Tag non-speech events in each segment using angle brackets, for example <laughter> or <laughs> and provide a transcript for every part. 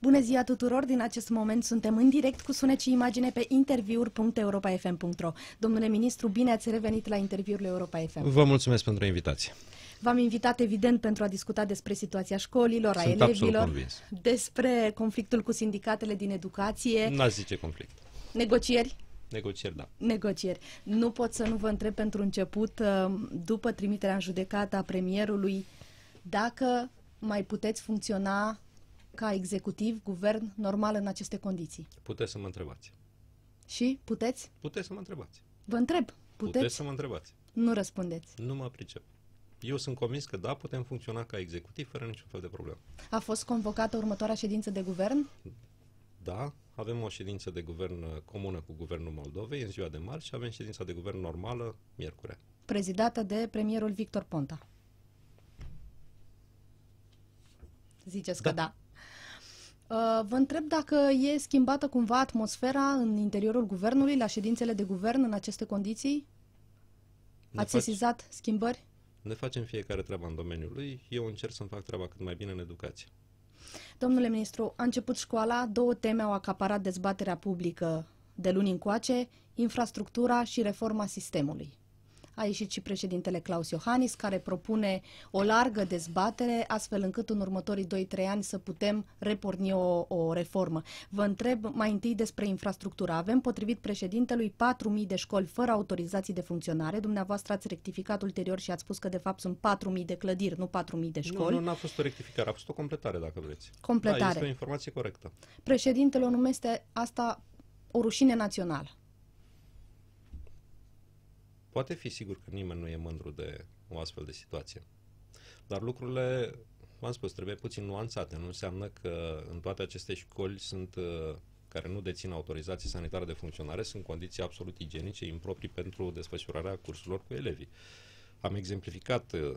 Bună ziua tuturor! Din acest moment suntem în direct cu sunet și imagine pe interviuri.europafm.ro. Domnule ministru, bine ați revenit la interviurile Europa FM. Vă mulțumesc pentru invitație. V-am invitat, evident, pentru a discuta despre situația școlilor, Sunt a elevilor, despre conflictul cu sindicatele din educație. N-aș zice conflict. Negocieri? Negocieri, da. Negocieri. Nu pot să nu vă întreb pentru început, uh, după trimiterea în judecată a premierului, dacă mai puteți funcționa ca executiv, guvern, normal în aceste condiții? Puteți să mă întrebați. Și puteți? Puteți să mă întrebați. Vă întreb. Puteți, puteți să mă întrebați. Nu răspundeți. Nu mă pricep. Eu sunt convins că da, putem funcționa ca executiv fără niciun fel de problemă. A fost convocată următoarea ședință de guvern? Da, avem o ședință de guvern uh, comună cu Guvernul Moldovei în ziua de marți și avem ședința de guvern normală miercurea. Prezidată de premierul Victor Ponta. Ziceți da. că da. da. Uh, vă întreb dacă e schimbată cumva atmosfera în interiorul guvernului, la ședințele de guvern, în aceste condiții? Ne Ați faci... schimbări? Ne facem fiecare treaba în domeniul lui. Eu încerc să-mi fac treaba cât mai bine în educație. Domnule ministru, a început școala, două teme au acaparat dezbaterea publică de luni încoace, infrastructura și reforma sistemului. A ieșit și președintele Claus Iohannis, care propune o largă dezbatere, astfel încât în următorii 2-3 ani să putem reporni o, o reformă. Vă întreb mai întâi despre infrastructură. Avem, potrivit președintelui, 4.000 de școli fără autorizații de funcționare. Dumneavoastră ați rectificat ulterior și ați spus că, de fapt, sunt 4.000 de clădiri, nu 4.000 de școli. Nu, nu a fost o rectificare, a fost o completare, dacă vreți. Completare. Da, este o informație corectă. Președintele o numește asta o rușine națională. Poate fi sigur că nimeni nu e mândru de o astfel de situație. Dar lucrurile, v-am spus, trebuie puțin nuanțate. Nu înseamnă că în toate aceste școli sunt uh, care nu dețin autorizații sanitare de funcționare sunt condiții absolut igienice improprii pentru desfășurarea cursurilor cu elevii. Am exemplificat uh,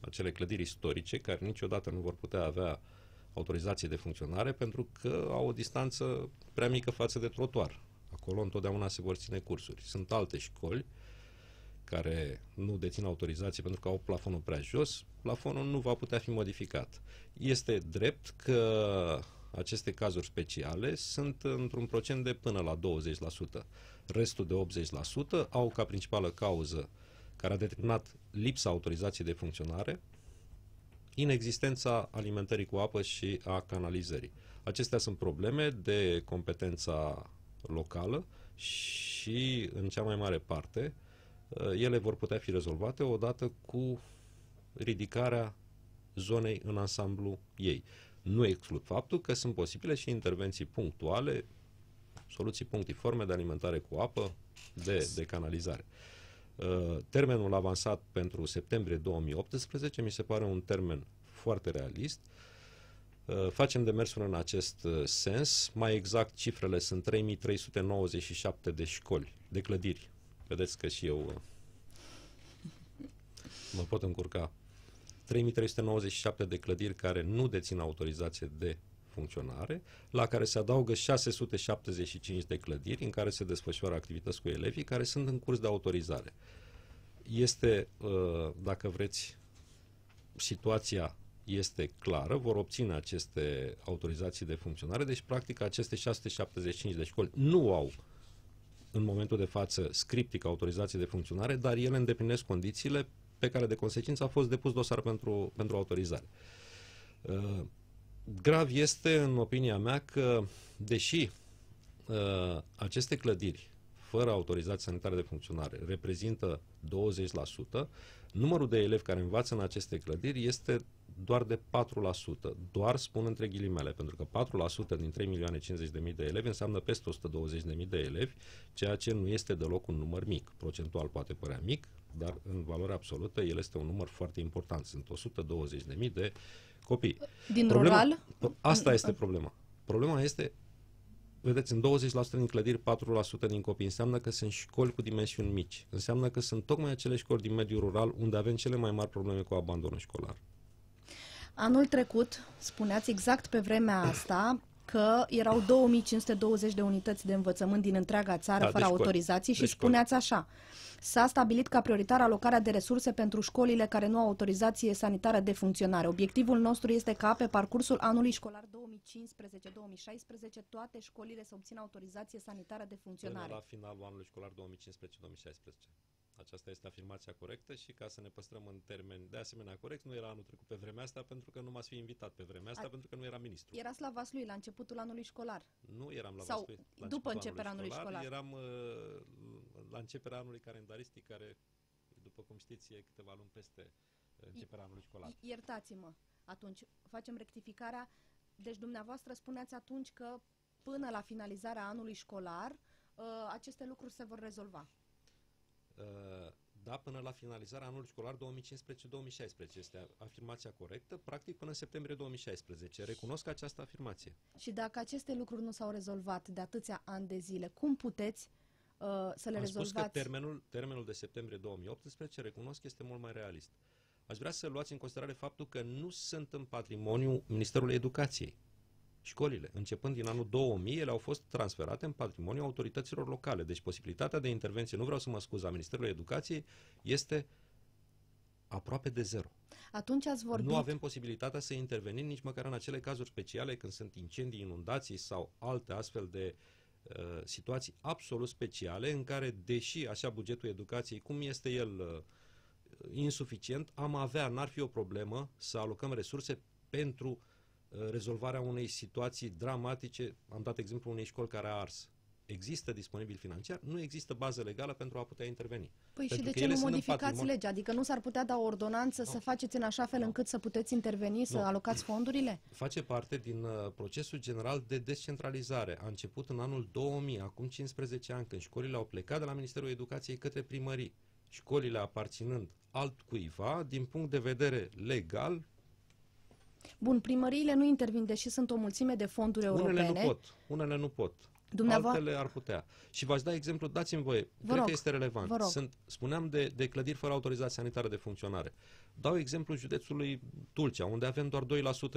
acele clădiri istorice care niciodată nu vor putea avea autorizație de funcționare pentru că au o distanță prea mică față de trotuar. Acolo întotdeauna se vor ține cursuri. Sunt alte școli care nu dețin autorizație pentru că au plafonul prea jos, plafonul nu va putea fi modificat. Este drept că aceste cazuri speciale sunt într-un procent de până la 20%. Restul de 80% au ca principală cauză care a determinat lipsa autorizației de funcționare, inexistența alimentării cu apă și a canalizării. Acestea sunt probleme de competența locală și, în cea mai mare parte, Uh, ele vor putea fi rezolvate odată cu ridicarea zonei în ansamblu ei. Nu exclud faptul că sunt posibile și intervenții punctuale, soluții punctiforme de alimentare cu apă, de, de canalizare. Uh, termenul avansat pentru septembrie 2018 mi se pare un termen foarte realist. Uh, facem demersuri în acest sens. Mai exact, cifrele sunt 3397 de școli, de clădiri Vedeți că și eu uh, mă pot încurca. 3397 de clădiri care nu dețin autorizație de funcționare, la care se adaugă 675 de clădiri în care se desfășoară activități cu elevii care sunt în curs de autorizare. Este, uh, dacă vreți, situația este clară, vor obține aceste autorizații de funcționare, deci practic aceste 675 de școli nu au uh, în momentul de față scriptic autorizație de funcționare, dar ele îndeplinesc condițiile pe care de consecință a fost depus dosar pentru, pentru autorizare. Uh, grav este, în opinia mea, că deși uh, aceste clădiri fără autorizație sanitară de funcționare reprezintă 20%, Numărul de elevi care învață în aceste clădiri este doar de 4%, doar spun între ghilimele, pentru că 4% din 3 milioane 50 de mii de elevi înseamnă peste 120 de mii de elevi, ceea ce nu este deloc un număr mic. Procentual poate părea mic, dar în valoare absolută el este un număr foarte important. Sunt 120 de mii de copii. Din problema, rural? Asta este problema. Problema este vedeți, în 20% din clădiri, 4% din copii. Înseamnă că sunt școli cu dimensiuni mici. Înseamnă că sunt tocmai acele școli din mediul rural unde avem cele mai mari probleme cu abandonul școlar. Anul trecut, spuneați exact pe vremea asta, că erau 2520 de unități de învățământ din întreaga țară da, fără deci autorizații deci și spuneați așa. S-a stabilit ca prioritar alocarea de resurse pentru școlile care nu au autorizație sanitară de funcționare. Obiectivul nostru este ca, pe parcursul anului școlar 2015-2016, toate școlile să obțină autorizație sanitară de funcționare. Până la finalul anului școlar 2015-2016. Aceasta este afirmația corectă și ca să ne păstrăm în termen de asemenea corect, nu era anul trecut pe vremea asta pentru că nu m-ați fi invitat pe vremea asta A... pentru că nu era ministru. Era la Vaslui la începutul anului școlar. Nu eram la Sau Vaslui la după începerea anului școlar, anului școlar. Eram uh, la începerea anului calendaristic care, după cum știți, e câteva luni peste uh, începerea anului școlar. Iertați-mă. Atunci facem rectificarea. Deci dumneavoastră spuneați atunci că până la finalizarea anului școlar uh, aceste lucruri se vor rezolva. Uh, da, până la finalizarea anului școlar 2015-2016. Este afirmația corectă, practic până în septembrie 2016. Recunosc această afirmație. Și dacă aceste lucruri nu s-au rezolvat de atâția ani de zile, cum puteți uh, să le Am rezolvați? Spus că termenul, termenul de septembrie 2018, recunosc, este mult mai realist. Aș vrea să luați în considerare faptul că nu sunt în patrimoniu Ministerului Educației. Școlile, începând din anul 2000, ele au fost transferate în patrimoniul autorităților locale. Deci posibilitatea de intervenție, nu vreau să mă scuz, a Ministerului Educației, este aproape de zero. Atunci ați vorbit... Nu avem posibilitatea să intervenim nici măcar în acele cazuri speciale când sunt incendii, inundații sau alte astfel de uh, situații absolut speciale în care, deși așa bugetul educației, cum este el uh, insuficient, am avea, n-ar fi o problemă să alocăm resurse pentru uh, Uh, rezolvarea unei situații dramatice, am dat exemplu unei școli care a ars. Există disponibil financiar, nu există bază legală pentru a putea interveni. Păi pentru și de ce nu modificați legea? Adică nu s-ar putea da o ordonanță no. să faceți în așa fel no. încât să puteți interveni, să no. alocați fondurile? Face parte din uh, procesul general de descentralizare. A început în anul 2000, acum 15 ani, când școlile au plecat de la Ministerul Educației către primării. Școlile aparținând altcuiva, din punct de vedere legal, Bun, primăriile nu intervin, deși sunt o mulțime de fonduri unele europene. Unele nu pot, unele nu pot. Dumneavoastră... Altele ar putea. Și v-aș da exemplu, dați-mi voie, vă cred rog, că este relevant. Vă rog. Sunt, spuneam de, de clădiri fără autorizație sanitară de funcționare. Dau exemplu județului Tulcea, unde avem doar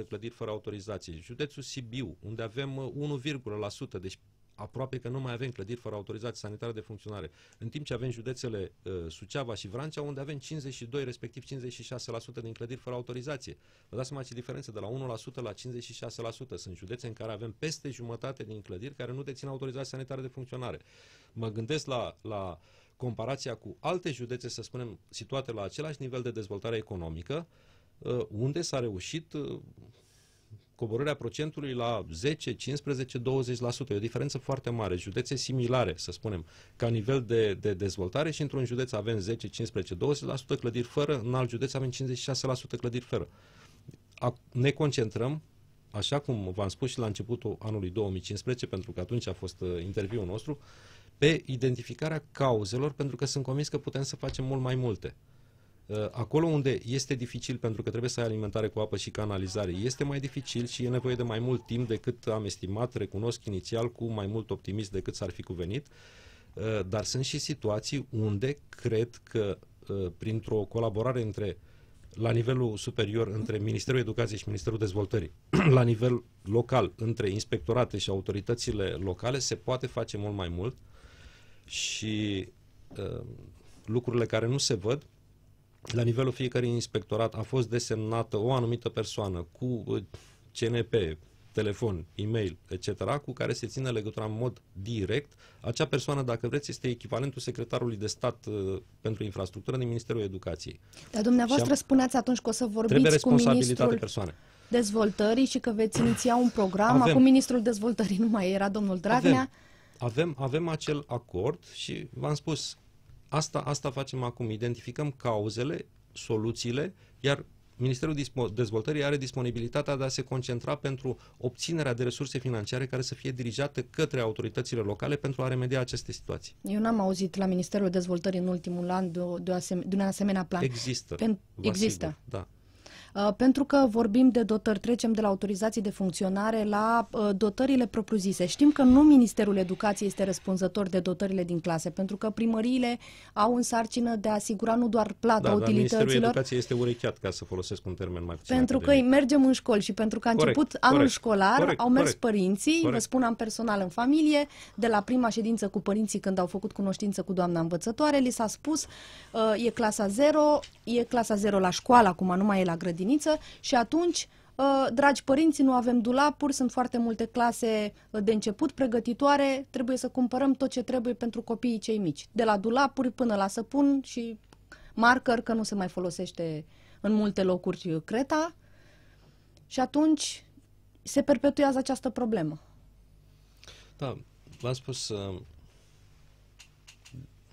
2% clădiri fără autorizație, județul Sibiu, unde avem 1,1%, uh, deci aproape că nu mai avem clădiri fără autorizație sanitară de funcționare. În timp ce avem județele uh, Suceava și Vrancea, unde avem 52, respectiv 56% din clădiri fără autorizație. Vă dați seama ce diferență, de la 1% la 56%. Sunt județe în care avem peste jumătate din clădiri care nu dețin autorizație sanitară de funcționare. Mă gândesc la, la comparația cu alte județe, să spunem, situate la același nivel de dezvoltare economică, uh, unde s-a reușit uh, coborârea procentului la 10, 15, 20%. E o diferență foarte mare. Județe similare, să spunem, ca nivel de, de dezvoltare și într-un județ avem 10, 15, 20% clădiri fără, în alt județ avem 56% clădiri fără. Ne concentrăm așa cum v-am spus și la începutul anului 2015, pentru că atunci a fost uh, interviul nostru, pe identificarea cauzelor, pentru că sunt convins că putem să facem mult mai multe. Eh, acolo unde este dificil pentru că trebuie să ai alimentare cu apă și canalizare, este mai dificil și e nevoie de mai mult timp decât am estimat, recunosc inițial cu mai mult optimism decât s-ar fi cuvenit, eh, dar sunt și situații unde cred că eh, printr-o colaborare între la nivelul superior între Ministerul Educației și Ministerul Dezvoltării, <clears throat> la nivel local între inspectorate și autoritățile locale, se poate face mult mai mult și uh, lucrurile care nu se văd la nivelul fiecărui inspectorat a fost desemnată o anumită persoană cu uh, CNP, telefon, e-mail, etc., cu care se ține legătura în mod direct. Acea persoană, dacă vreți, este echivalentul secretarului de stat uh, pentru infrastructură din Ministerul Educației. Dar dumneavoastră am... spuneați atunci că o să vorbiți Trebuie responsabilitate cu ministrul... persoane dezvoltării și că veți iniția un program. Avem. Acum ministrul dezvoltării nu mai era domnul Dragnea. Avem, avem, avem acel acord și v-am spus, Asta, asta facem acum, identificăm cauzele, soluțiile, iar Ministerul Dezvoltării are disponibilitatea de a se concentra pentru obținerea de resurse financiare care să fie dirijate către autoritățile locale pentru a remedia aceste situații. Eu n-am auzit la Ministerul Dezvoltării în ultimul an de, o, de, o de un asemenea plan. Există. Pen- există. Sigur, da. Uh, pentru că vorbim de dotări, trecem de la autorizații de funcționare la uh, dotările propriu-zise. Știm că nu Ministerul Educației este răspunzător de dotările din clase, pentru că primăriile au în sarcină de a asigura nu doar plata da, utilităților. Ministerul Educației este urecheat, ca să folosesc un termen mai puțin Pentru academic. că mergem în școli și pentru că a început corect, anul școlar, corect, au mers corect, părinții, corect. vă spun am personal în familie, de la prima ședință cu părinții când au făcut cunoștință cu doamna învățătoare, li s-a spus uh, e clasa 0, e clasa 0 la școală, acum nu mai e la grădină grădiniță și atunci ă, dragi părinți, nu avem dulapuri, sunt foarte multe clase ă, de început pregătitoare, trebuie să cumpărăm tot ce trebuie pentru copiii cei mici, de la dulapuri până la săpun și marker, că nu se mai folosește în multe locuri creta. Și atunci se perpetuează această problemă. Da, v-am spus ă,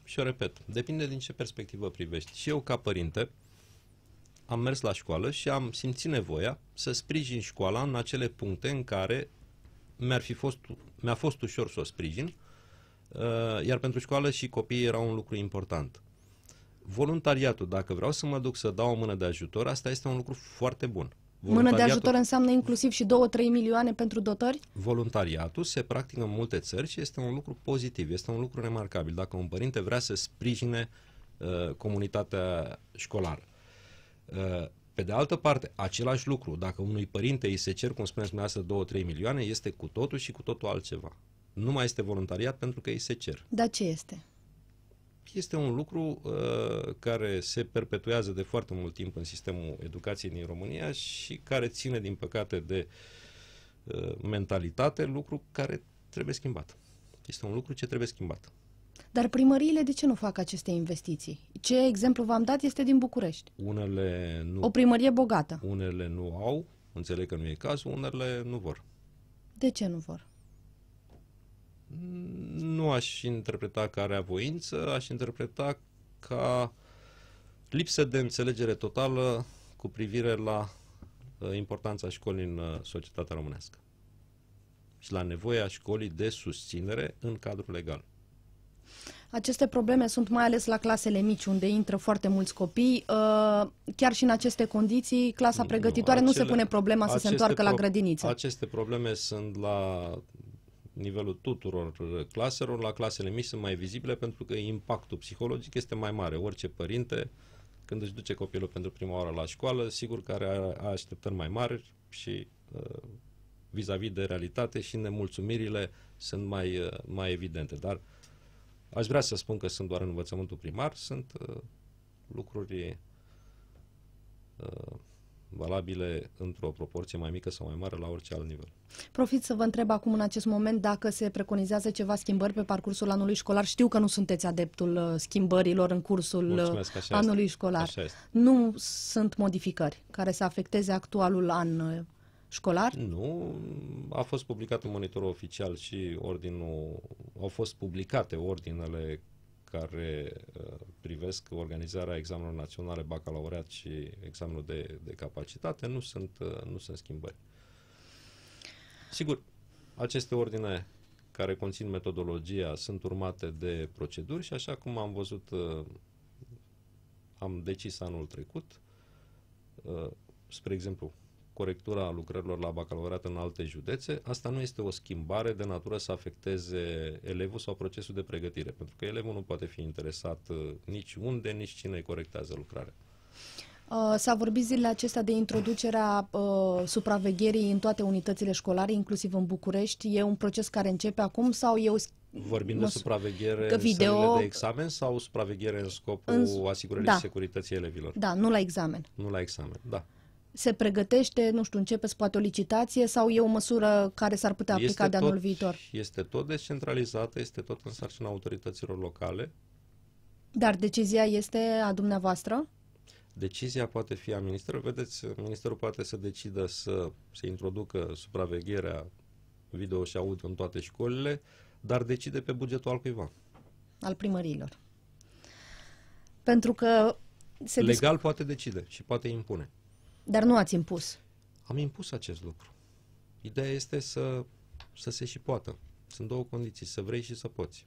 și o repet, depinde din ce perspectivă privești. Și eu ca părinte, am mers la școală și am simțit nevoia să sprijin școala în acele puncte în care mi-ar fi fost, mi-a fost ușor să o sprijin, uh, iar pentru școală și copiii era un lucru important. Voluntariatul, dacă vreau să mă duc să dau o mână de ajutor, asta este un lucru foarte bun. Mână de ajutor înseamnă inclusiv și 2-3 milioane pentru dotări? Voluntariatul se practică în multe țări și este un lucru pozitiv, este un lucru remarcabil. Dacă un părinte vrea să sprijine uh, comunitatea școlară, Uh, pe de altă parte, același lucru, dacă unui părinte îi se cer, cum spuneți dumneavoastră, 2-3 milioane, este cu totul și cu totul altceva. Nu mai este voluntariat pentru că îi se cer. Dar ce este? Este un lucru uh, care se perpetuează de foarte mult timp în sistemul educației din România și care ține, din păcate, de uh, mentalitate, lucru care trebuie schimbat. Este un lucru ce trebuie schimbat. Dar primăriile de ce nu fac aceste investiții? Ce exemplu v-am dat este din București. Unele nu. O primărie bogată. Unele nu au, înțeleg că nu e cazul, unele nu vor. De ce nu vor? Nu aș interpreta ca rea voință, aș interpreta ca lipsă de înțelegere totală cu privire la uh, importanța școlii în uh, societatea românească și la nevoia școlii de susținere în cadrul legal. Aceste probleme sunt mai ales la clasele mici, unde intră foarte mulți copii. Uh, chiar și în aceste condiții, clasa pregătitoare nu, acele, nu se pune problema să se întoarcă la grădiniță. Aceste probleme sunt la nivelul tuturor claselor. La clasele mici sunt mai vizibile pentru că impactul psihologic este mai mare. Orice părinte, când își duce copilul pentru prima oară la școală, sigur că are așteptări mai mari și uh, vis-a-vis -vis de realitate și nemulțumirile sunt mai, uh, mai evidente. Dar uh, Aș vrea să spun că sunt doar în învățământul primar, sunt uh, lucruri uh, valabile într-o proporție mai mică sau mai mare la orice alt nivel. Profit să vă întreb acum în acest moment dacă se preconizează ceva schimbări pe parcursul anului școlar. Știu că nu sunteți adeptul uh, schimbărilor în cursul uh, anului este. școlar. Nu sunt modificări care să afecteze actualul an uh, școlar? Nu, a fost publicat în monitorul oficial și ordinul, au fost publicate ordinele care uh, privesc organizarea examenului naționale, bacalaureat și examenul de, de capacitate, nu sunt, uh, nu sunt schimbări. Sigur, aceste ordine care conțin metodologia sunt urmate de proceduri și așa cum am văzut, uh, am decis anul trecut, uh, spre exemplu, corectura lucrărilor la bacalaureat în alte județe, asta nu este o schimbare de natură să afecteze elevul sau procesul de pregătire, pentru că elevul nu poate fi interesat uh, nici unde, nici cine corectează lucrarea. Uh, s-a vorbit zilele acestea de introducerea uh, supravegherii în toate unitățile școlare, inclusiv în București. E un proces care începe acum sau e o Vorbim de supraveghere în video... de examen sau supraveghere în scopul în... asigurării da. securității elevilor? Da, nu la examen. Nu la examen, da se pregătește, nu știu, începeți poate o licitație sau e o măsură care s-ar putea aplica este de tot, anul viitor? Este tot descentralizată, este tot în sarcina autorităților locale. Dar decizia este a dumneavoastră? Decizia poate fi a ministrului, Vedeți, ministerul poate să decidă să se introducă supravegherea video și audio în toate școlile, dar decide pe bugetul al cuiva. Al primărilor. Pentru că se Legal poate decide și poate impune. Dar nu ați impus. Am impus acest lucru. Ideea este să, să se și poată. Sunt două condiții, să vrei și să poți.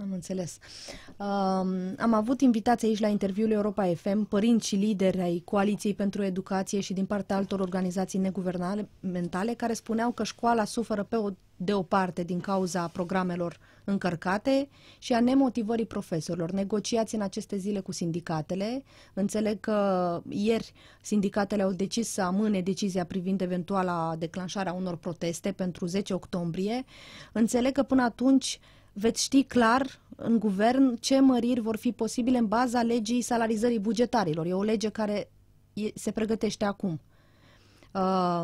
Am înțeles. Um, am avut invitații aici la interviul Europa FM, părinți și lideri ai Coaliției pentru Educație și din partea altor organizații neguvernamentale care spuneau că școala suferă pe o, de o parte din cauza programelor încărcate și a nemotivării profesorilor. Negociați în aceste zile cu sindicatele. Înțeleg că ieri sindicatele au decis să amâne decizia privind eventuala declanșarea unor proteste pentru 10 octombrie. Înțeleg că până atunci veți ști clar în guvern ce măriri vor fi posibile în baza legii salarizării bugetarilor. E o lege care se pregătește acum. Uh,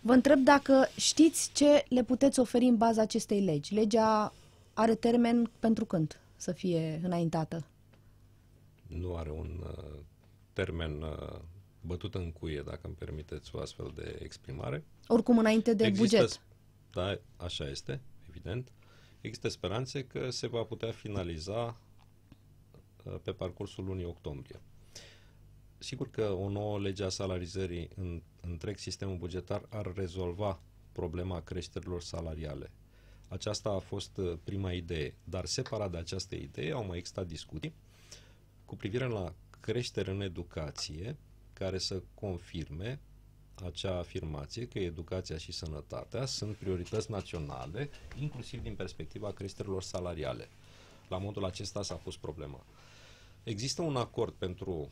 vă întreb dacă știți ce le puteți oferi în baza acestei legi. Legea are termen pentru când să fie înaintată? Nu are un uh, termen uh, bătut în cuie, dacă îmi permiteți o astfel de exprimare. Oricum, înainte de Există, buget. Da, așa este, evident. Există speranțe că se va putea finaliza uh, pe parcursul lunii octombrie. Sigur că o nouă lege a salarizării în întreg sistemul bugetar ar rezolva problema creșterilor salariale. Aceasta a fost uh, prima idee, dar separat de această idee au mai existat discuții cu privire la creștere în educație, care să confirme acea afirmație că educația și sănătatea sunt priorități naționale, inclusiv din perspectiva creșterilor salariale. La modul acesta s-a pus problema. Există un acord pentru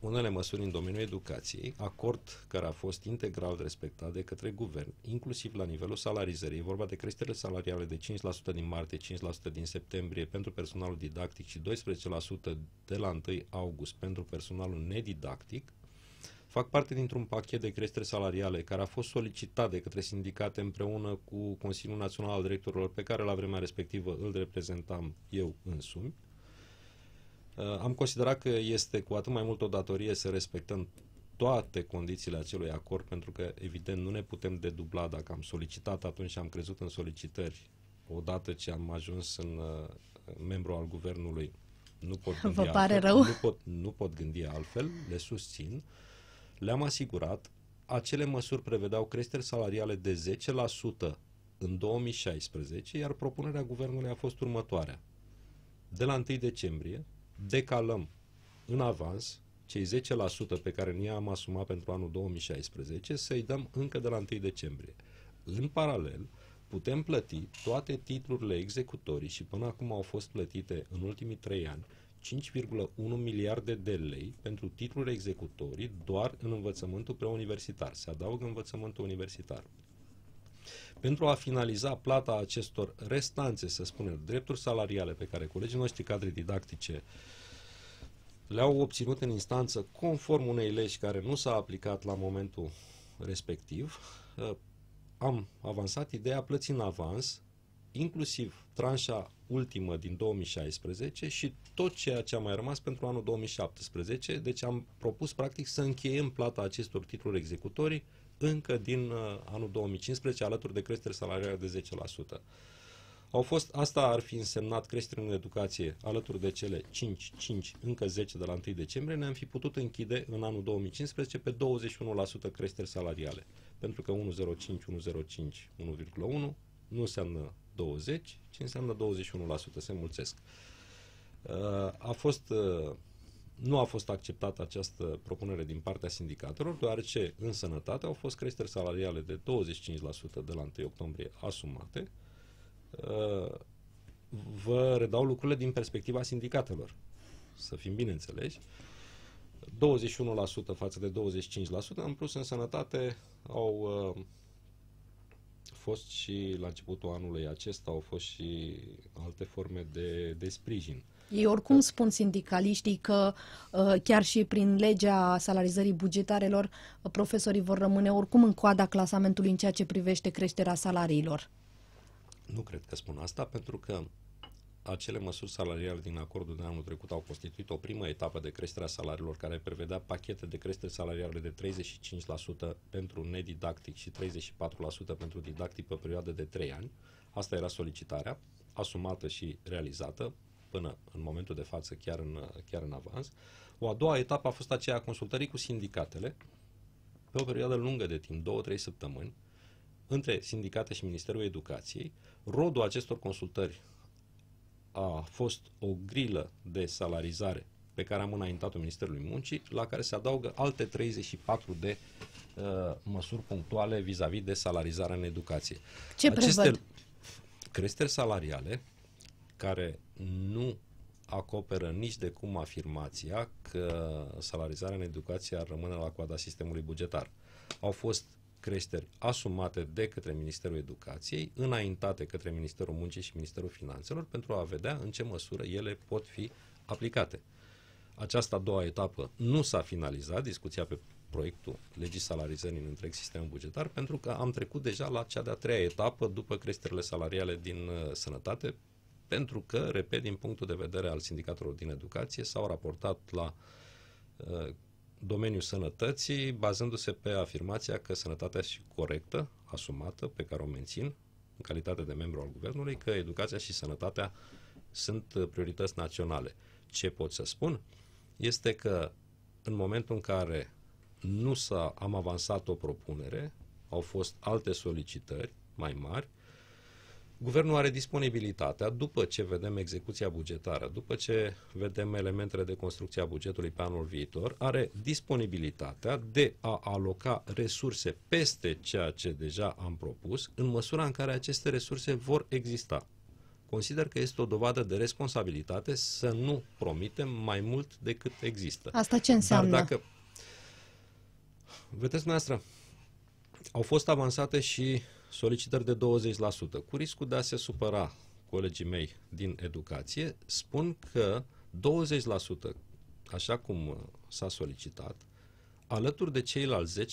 unele măsuri în domeniul educației, acord care a fost integral respectat de către guvern, inclusiv la nivelul salarizării. vorba de creșterile salariale de 5% din martie, 5% din septembrie pentru personalul didactic și 12% de la 1 august pentru personalul nedidactic fac parte dintr-un pachet de creștere salariale care a fost solicitat de către sindicate împreună cu Consiliul Național al Directorilor pe care la vremea respectivă îl reprezentam eu însumi. Uh, am considerat că este cu atât mai mult o datorie să respectăm toate condițiile acelui acord, pentru că, evident, nu ne putem dedubla dacă am solicitat atunci și am crezut în solicitări odată ce am ajuns în uh, membru al guvernului. Nu pot gândi Vă pare altfel, rău? Nu pot, nu pot gândi altfel, le susțin. Uh, le-am asigurat, acele măsuri prevedeau creșteri salariale de 10% în 2016, iar propunerea guvernului a fost următoarea. De la 1 decembrie decalăm în avans cei 10% pe care ni-am asumat pentru anul 2016 să-i dăm încă de la 1 decembrie. În paralel, putem plăti toate titlurile executorii și până acum au fost plătite în ultimii 3 ani 5,1 miliarde de lei pentru titluri executorii doar în învățământul preuniversitar. Se adaugă învățământul universitar. Pentru a finaliza plata acestor restanțe, să spunem, drepturi salariale pe care colegii noștri cadre didactice le-au obținut în instanță conform unei legi care nu s-a aplicat la momentul respectiv, am avansat ideea plății în avans inclusiv tranșa ultimă din 2016 și tot ceea ce a mai rămas pentru anul 2017. Deci am propus practic să încheiem plata acestor titluri executorii încă din uh, anul 2015 alături de creștere salarială de 10%. Au fost, asta ar fi însemnat creștere în educație alături de cele 5, 5, încă 10 de la 1 decembrie, ne-am fi putut închide în anul 2015 pe 21% creșteri salariale. Pentru că 1,05, 1,05, 1,1 nu înseamnă 20, ce înseamnă 21% se mulțesc. Uh, a fost, uh, nu a fost acceptată această propunere din partea sindicatelor, deoarece în sănătate au fost creșteri salariale de 25% de la 1 octombrie asumate. Uh, vă redau lucrurile din perspectiva sindicatelor, să fim bineînțeleși. 21% față de 25%, în plus în sănătate au uh, fost și la începutul anului acesta au fost și alte forme de, de sprijin. Ei oricum spun sindicaliștii că uh, chiar și prin legea salarizării bugetarelor uh, profesorii vor rămâne oricum în coada clasamentului în ceea ce privește creșterea salariilor. Nu cred că spun asta pentru că acele măsuri salariale din acordul de anul trecut au constituit o primă etapă de creștere a salariilor care prevedea pachete de creștere salariale de 35% pentru nedidactic și 34% pentru didactic pe perioadă de 3 ani. Asta era solicitarea, asumată și realizată până în momentul de față, chiar în, chiar în avans. O a doua etapă a fost aceea a consultării cu sindicatele pe o perioadă lungă de timp, 2-3 săptămâni, între sindicate și Ministerul Educației. Rodul acestor consultări a fost o grilă de salarizare pe care am înaintat-o Ministerului Muncii, la care se adaugă alte 34 de uh, măsuri punctuale vis-a-vis de salarizarea în educație. Ce Aceste prevăd? creșteri salariale care nu acoperă nici de cum afirmația că salarizarea în educație ar rămâne la coada sistemului bugetar. Au fost creșteri asumate de către Ministerul Educației, înaintate către Ministerul Muncii și Ministerul Finanțelor, pentru a vedea în ce măsură ele pot fi aplicate. Această a doua etapă nu s-a finalizat, discuția pe proiectul legii salarizării în întreg sistemul bugetar, pentru că am trecut deja la cea de-a treia etapă după creșterile salariale din uh, sănătate, pentru că, repet, din punctul de vedere al sindicatelor din educație, s-au raportat la uh, domeniul sănătății, bazându-se pe afirmația că sănătatea și corectă, asumată, pe care o mențin, în calitate de membru al guvernului, că educația și sănătatea sunt uh, priorități naționale. Ce pot să spun? Este că în momentul în care nu s-a, am avansat o propunere, au fost alte solicitări mai mari, Guvernul are disponibilitatea, după ce vedem execuția bugetară, după ce vedem elementele de construcție a bugetului pe anul viitor, are disponibilitatea de a aloca resurse peste ceea ce deja am propus, în măsura în care aceste resurse vor exista. Consider că este o dovadă de responsabilitate să nu promitem mai mult decât există. Asta ce înseamnă? Dar dacă... Vedeți, noastră, au fost avansate și solicitări de 20%, cu riscul de a se supăra colegii mei din educație, spun că 20%, așa cum uh, s-a solicitat, alături de ceilalți 10%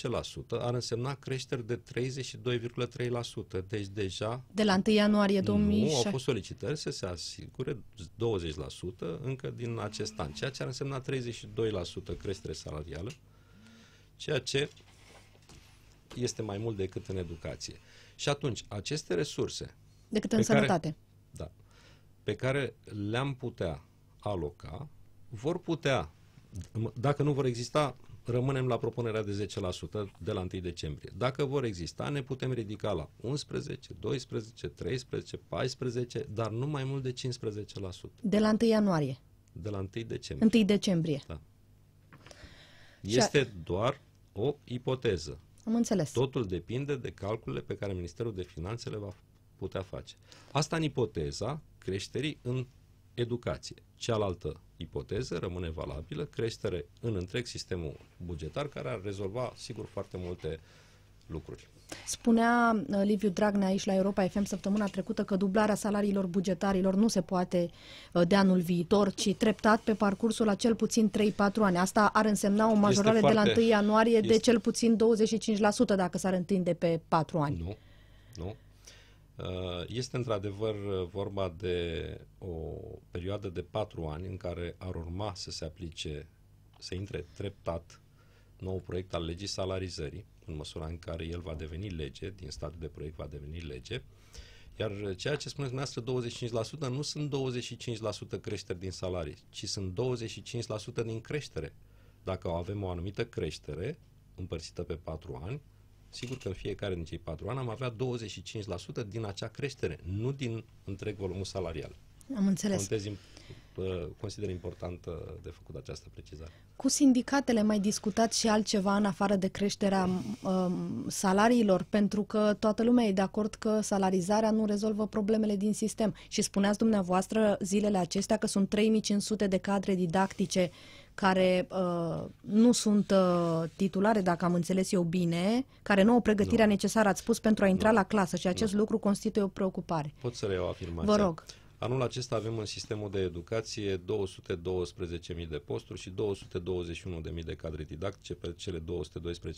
ar însemna creșteri de 32,3%. Deci deja... De la 1 ianuarie 2006. Nu, au fost solicitări să se asigure 20% încă din acest an, ceea ce ar însemna 32% creștere salarială, ceea ce este mai mult decât în educație. Și atunci, aceste resurse... Decât în sănătate. Care, da. Pe care le-am putea aloca, vor putea, dacă nu vor exista, rămânem la propunerea de 10% de la 1 decembrie. Dacă vor exista, ne putem ridica la 11, 12, 13, 14, dar nu mai mult de 15%. De la 1 ianuarie. De la 1 decembrie. 1 decembrie. Da. Este doar o ipoteză. Am înțeles. Totul depinde de calculele pe care Ministerul de Finanțe le va putea face. Asta în ipoteza creșterii în educație. Cealaltă ipoteză rămâne valabilă, creștere în întreg sistemul bugetar, care ar rezolva, sigur, foarte multe lucruri. Spunea uh, Liviu Dragnea aici la Europa FM săptămâna trecută că dublarea salariilor bugetarilor nu se poate uh, de anul viitor, ci treptat pe parcursul la cel puțin 3-4 ani. Asta ar însemna o majorare foarte, de la 1 ianuarie este... de cel puțin 25% dacă s-ar întinde pe 4 ani. Nu, nu. Uh, este într-adevăr vorba de o perioadă de 4 ani în care ar urma să se aplice, să intre treptat nou proiect al legii salarizării, în măsura în care el va deveni lege, din statul de proiect va deveni lege, iar ceea ce spuneți dumneavoastră, 25%, nu sunt 25% creșteri din salarii, ci sunt 25% din creștere. Dacă avem o anumită creștere împărțită pe 4 ani, sigur că în fiecare din cei 4 ani am avea 25% din acea creștere, nu din întreg volumul salarial. Am înțeles. Contezi consider important de făcut această precizare. Cu sindicatele mai discutați și altceva în afară de creșterea um, salariilor, pentru că toată lumea e de acord că salarizarea nu rezolvă problemele din sistem. Și spuneați dumneavoastră zilele acestea că sunt 3500 de cadre didactice care uh, nu sunt uh, titulare, dacă am înțeles eu bine, care nu au pregătirea nu. necesară, ați spus, pentru a intra nu. la clasă și acest nu. lucru constituie o preocupare. Pot să reiau afirmația? Vă rog. Uh, Anul acesta avem în sistemul de educație 212.000 de posturi și 221.000 de cadre didactice pe cele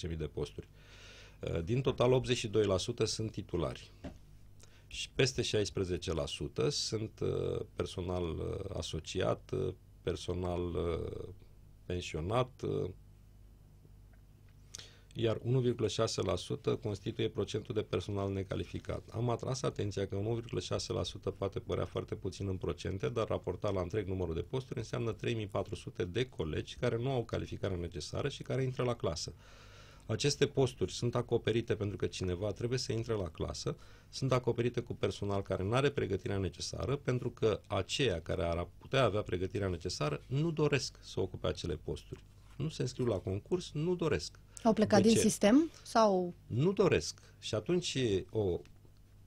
212.000 de posturi. Uh, din total, 82% sunt titulari și peste 16% sunt uh, personal uh, asociat, personal pensionat, iar 1,6% constituie procentul de personal necalificat. Am atras atenția că 1,6% poate părea foarte puțin în procente, dar raportat la întreg numărul de posturi înseamnă 3400 de colegi care nu au calificarea necesară și care intră la clasă. Aceste posturi sunt acoperite pentru că cineva trebuie să intre la clasă, sunt acoperite cu personal care nu are pregătirea necesară, pentru că aceia care ar putea avea pregătirea necesară nu doresc să ocupe acele posturi. Nu se înscriu la concurs, nu doresc. Au plecat din sistem sau? Nu doresc. Și atunci o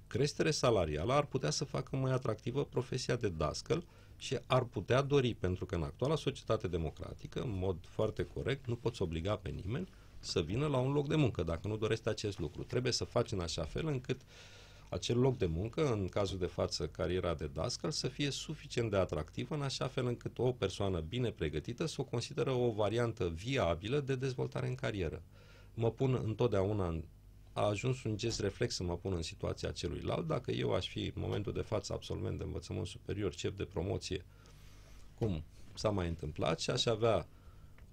creștere salarială ar putea să facă mai atractivă profesia de dascăl și ar putea dori, pentru că în actuala societate democratică, în mod foarte corect, nu poți obliga pe nimeni să vină la un loc de muncă dacă nu dorește acest lucru. Trebuie să faci în așa fel încât uh, acel loc de muncă, în cazul de față cariera de dascăl, să fie suficient de atractivă în așa fel încât o persoană bine pregătită să o consideră o variantă viabilă de dezvoltare în carieră. Mă pun întotdeauna în a ajuns un gest reflex să mă pun în situația celuilalt. Dacă eu aș fi în momentul de față absolvent de învățământ superior, cep de promoție, cum s-a mai întâmplat și aș avea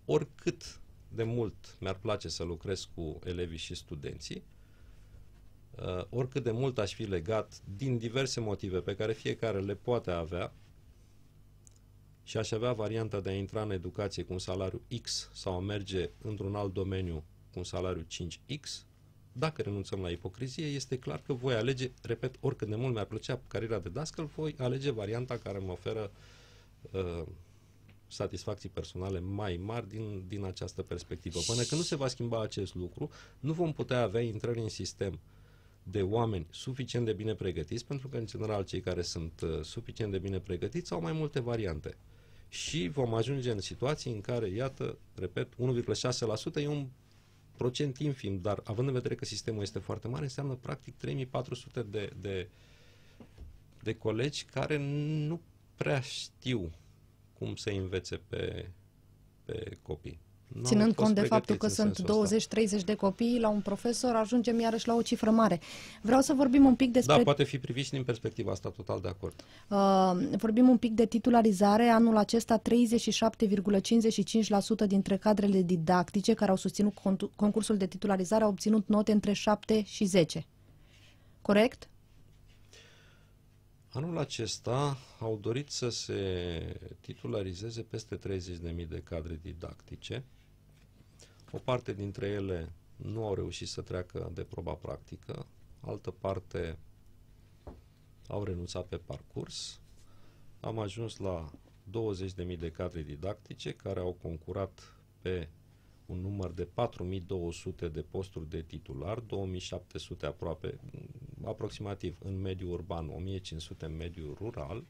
oricât de mult mi-ar place să lucrez cu elevii și studenții, uh, oricât de mult aș fi legat, din diverse motive pe care fiecare le poate avea, și aș avea varianta de a intra în educație cu un salariu X sau a merge într-un alt domeniu cu un salariu 5X, dacă renunțăm la ipocrizie, este clar că voi alege, repet, oricât de mult mi-ar plăcea cariera de dascăl, voi alege varianta care mă oferă uh, satisfacții personale mai mari din, din această perspectivă. Până când nu se va schimba acest lucru, nu vom putea avea intrări în sistem uh, de oameni suficient de bine pregătiți, pentru că, în general, cei care sunt uh, suficient de bine pregătiți au mai multe variante. Și vom ajunge în situații în care, iată, repet, 1,6% e un procent infim, dar având în vedere că sistemul este foarte mare, înseamnă practic 3400 de, de, de colegi care nu prea știu cum să învețe pe, pe copii. Nu Ținând cont de faptul că sunt 20-30 de copii la un profesor, ajungem iarăși la o cifră mare. Vreau să vorbim un pic despre... Da, poate fi privit și din perspectiva asta, total de acord. Uh, vorbim un pic de titularizare. Anul acesta 37,55% dintre cadrele didactice care au susținut concursul de titularizare au obținut note între 7 și 10. Corect? Anul acesta au dorit să se titularizeze peste 30.000 de cadre didactice o parte dintre ele nu au reușit să treacă de proba practică, altă parte au renunțat pe parcurs. Am ajuns la 20.000 de cadre didactice care au concurat pe un număr de 4200 de posturi de titular, 2700 aproape, aproximativ în mediul urban, 1500 în mediul rural,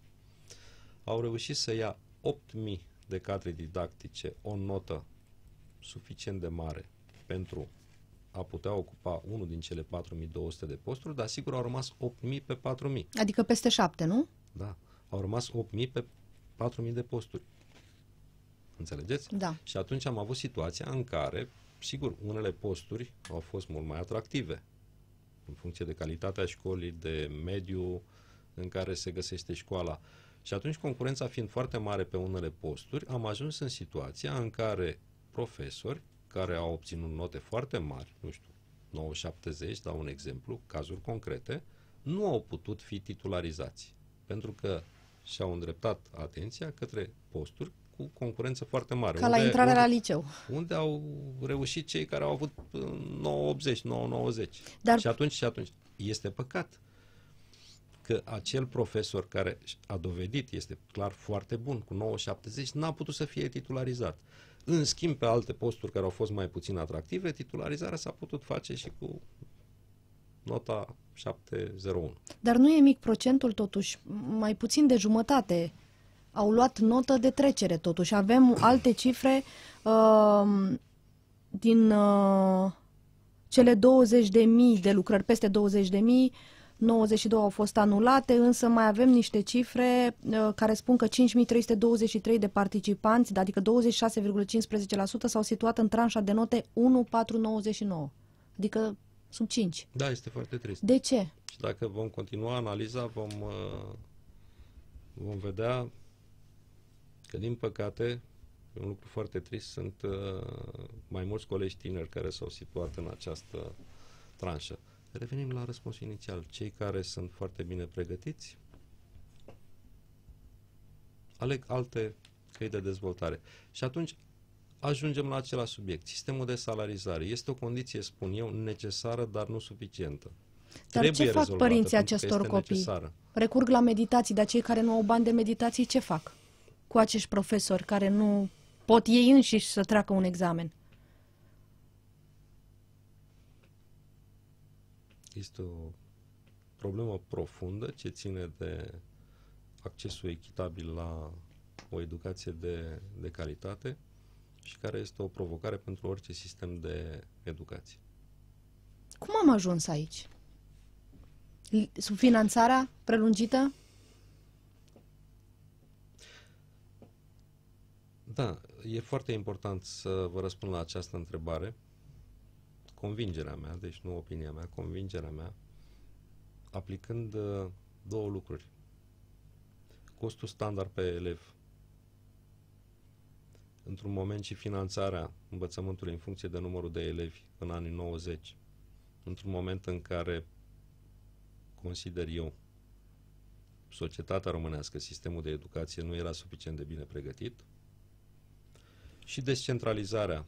au reușit să ia 8000 de cadre didactice, o notă suficient de mare pentru a putea ocupa unul din cele 4200 de posturi, dar sigur au rămas 8000 pe 4000. Adică peste 7, nu? Da. Au rămas 8000 pe 4000 de posturi. Înțelegeți? Da. Și atunci am avut situația în care, sigur, unele posturi au fost mult mai atractive în funcție de calitatea școlii, de mediu în care se găsește școala. Și atunci, concurența fiind foarte mare pe unele posturi, am ajuns în situația în care profesori care au obținut note foarte mari, nu știu, 970, dau un exemplu, cazuri concrete, nu au putut fi titularizați, pentru că și-au îndreptat atenția către posturi cu concurență foarte mare. Ca unde, la intrarea unde, la liceu. Unde au reușit cei care au avut 980, uh, 990. Dar... Și atunci, și atunci, este păcat că acel profesor care a dovedit, este clar foarte bun, cu 970, n-a putut să fie titularizat. În schimb, pe alte posturi care au fost mai puțin atractive, titularizarea s-a putut face și cu nota 701. Dar nu e mic procentul totuși, mai puțin de jumătate au luat notă de trecere totuși. Avem alte cifre uh, din uh, cele 20.000 de lucrări, peste 20.000, 92 au fost anulate, însă mai avem niște cifre uh, care spun că 5.323 de participanți, adică 26,15% s-au situat în tranșa de note 1.499, adică sub 5. Da, este foarte trist. De ce? Și dacă vom continua analiza, vom, uh, vom vedea că, din păcate, un lucru foarte trist, sunt uh, mai mulți colegi tineri care s-au situat în această tranșă. Revenim la răspunsul inițial. Cei care sunt foarte bine pregătiți aleg alte căi de dezvoltare. Și atunci ajungem la același subiect. Sistemul de salarizare este o condiție, spun eu, necesară, dar nu suficientă. Dar Trebuie ce fac părinții acestor copii? Necesară. Recurg la meditații, dar cei care nu au bani de meditații ce fac? Cu acești profesori care nu pot ei înșiși să treacă un examen. este o problemă profundă ce ține de accesul echitabil la o educație de, de calitate și care este o provocare pentru orice sistem de educație. Cum am ajuns aici? finanțarea prelungită? Da, e foarte important să vă răspund la această întrebare convingerea mea, deci nu opinia mea, convingerea mea, aplicând uh, două lucruri. Costul standard pe elev, într-un moment și finanțarea învățământului în funcție de numărul de elevi în anii 90, într-un moment în care consider eu societatea românească, sistemul de educație nu era suficient de bine pregătit și descentralizarea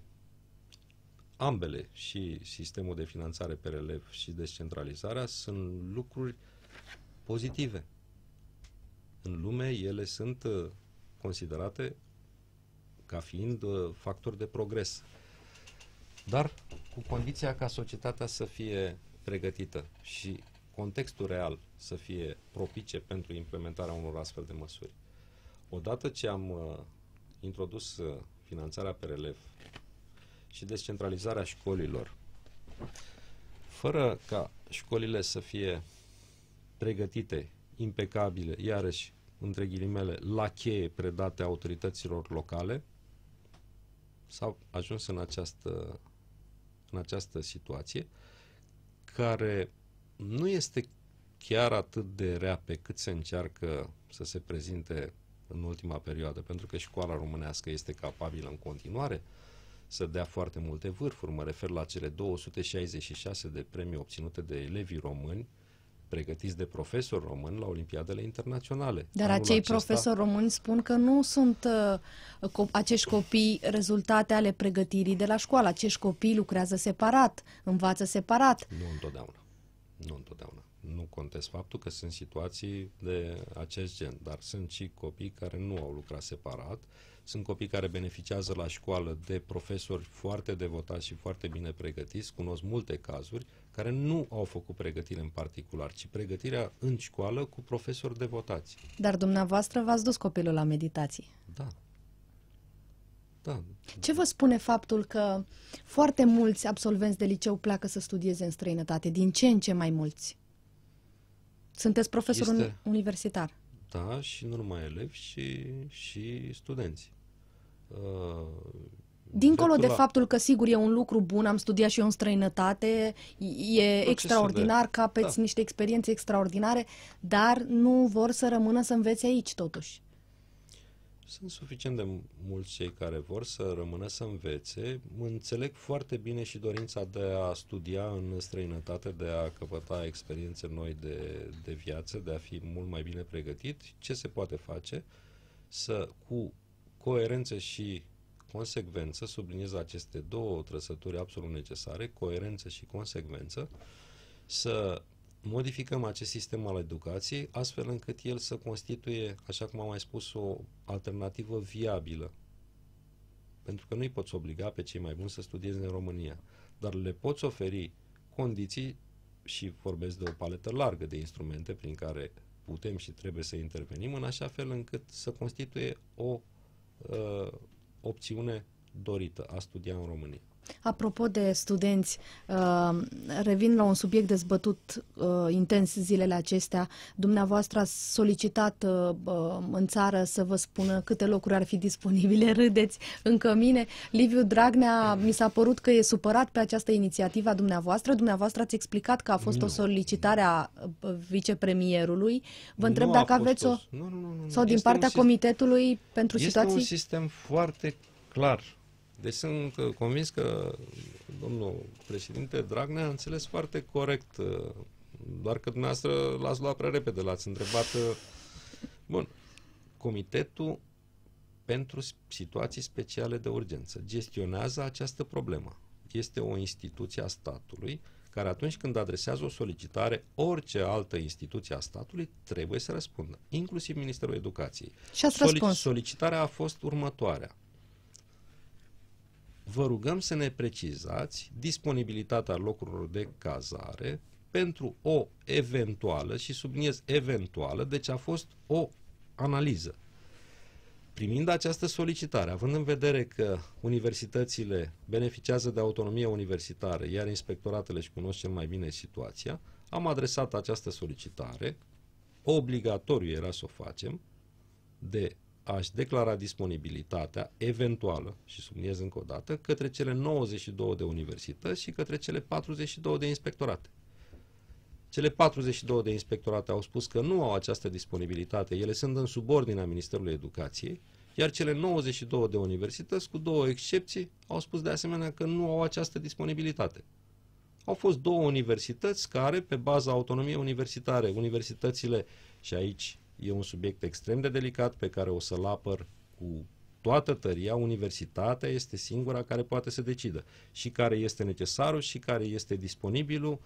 ambele, și sistemul de finanțare pe relev și descentralizarea, sunt lucruri pozitive. În lume ele sunt uh, considerate ca fiind uh, factori de progres. Dar cu condiția ca societatea să fie pregătită și contextul real să fie propice pentru implementarea unor astfel de măsuri. Odată ce am uh, introdus uh, finanțarea pe relev și descentralizarea școlilor. Fără ca școlile să fie pregătite, impecabile, iarăși, între ghilimele, la cheie predate autorităților locale, s-au ajuns în această, în această situație care nu este chiar atât de rea pe cât se încearcă să se prezinte în ultima perioadă, pentru că școala românească este capabilă în continuare să dea foarte multe vârfuri. Mă refer la cele 266 de premii obținute de elevii români pregătiți de profesori români la Olimpiadele internaționale. Dar Anul acei acesta... profesori români spun că nu sunt uh, co- acești copii rezultate ale pregătirii de la școală. Acești copii lucrează separat, învață separat. Nu întotdeauna. Nu întotdeauna nu contest faptul că sunt situații de acest gen, dar sunt și copii care nu au lucrat separat, sunt copii care beneficiază la școală de profesori foarte devotați și foarte bine pregătiți, cunosc multe cazuri care nu au făcut pregătire în particular, ci pregătirea în școală cu profesori devotați. Dar dumneavoastră v-ați dus copilul la meditații. Da. Da. Ce vă spune faptul că foarte mulți absolvenți de liceu pleacă să studieze în străinătate, din ce în ce mai mulți? Sunteți profesor este, universitar. Da, și nu numai elevi, și, și studenți. Uh, Dincolo de la... faptul că, sigur, e un lucru bun, am studiat și eu în străinătate, e extraordinar, de... capeți da. niște experiențe extraordinare, dar nu vor să rămână să înveți aici, totuși sunt suficient de mulți cei care vor să rămână să învețe. Înțeleg foarte bine și dorința de a studia în străinătate, de a căpăta experiențe noi de, de viață, de a fi mult mai bine pregătit. Ce se poate face să, cu coerență și consecvență, subliniez aceste două trăsături absolut necesare, coerență și consecvență, să modificăm acest sistem al educației astfel încât el să constituie, așa cum am mai spus, o alternativă viabilă. Pentru că nu-i poți obliga pe cei mai buni să studieze în România, dar le poți oferi condiții și vorbesc de o paletă largă de instrumente prin care putem și trebuie să intervenim în așa fel încât să constituie o uh, opțiune dorită a studia în România. Apropo de studenți, uh, revin la un subiect dezbătut uh, intens zilele acestea. Dumneavoastră a solicitat uh, în țară să vă spună câte locuri ar fi disponibile, <laughs> râdeți încă mine. Liviu Dragnea mi s-a părut că e supărat pe această inițiativă a dumneavoastră. Dumneavoastră ați explicat că a fost nu. o solicitare a vicepremierului. Vă întreb nu dacă aveți o... o... Nu, nu, nu, nu. Sau din este partea sistem... Comitetului pentru este situații? Este un sistem foarte clar deci sunt uh, convins că domnul președinte Dragnea a înțeles foarte corect, uh, doar că dumneavoastră l-ați luat prea repede, l-ați întrebat. Uh, bun, Comitetul pentru situații speciale de urgență gestionează această problemă. Este o instituție a statului care atunci când adresează o solicitare, orice altă instituție a statului trebuie să răspundă, inclusiv Ministerul Educației. Și ați Solic- răspuns. Solicitarea a fost următoarea vă rugăm să ne precizați disponibilitatea locurilor de cazare pentru o eventuală, și subliniez eventuală, deci a fost o analiză. Primind această solicitare, având în vedere că universitățile beneficiază de autonomie universitară, iar inspectoratele își cunosc cel mai bine situația, am adresat această solicitare, obligatoriu era să o facem, de aș declara disponibilitatea eventuală, și subliniez încă o dată, către cele 92 de universități și către cele 42 de inspectorate. Cele 42 de inspectorate au spus că nu au această disponibilitate, ele sunt în subordinea Ministerului Educației, iar cele 92 de universități, cu două excepții, au spus de asemenea că nu au această disponibilitate. Au fost două universități care, pe baza autonomiei universitare, universitățile, și aici E un subiect extrem de delicat pe care o să-l apăr cu toată tăria, universitatea este singura care poate să decidă și care este necesarul și care este disponibilul.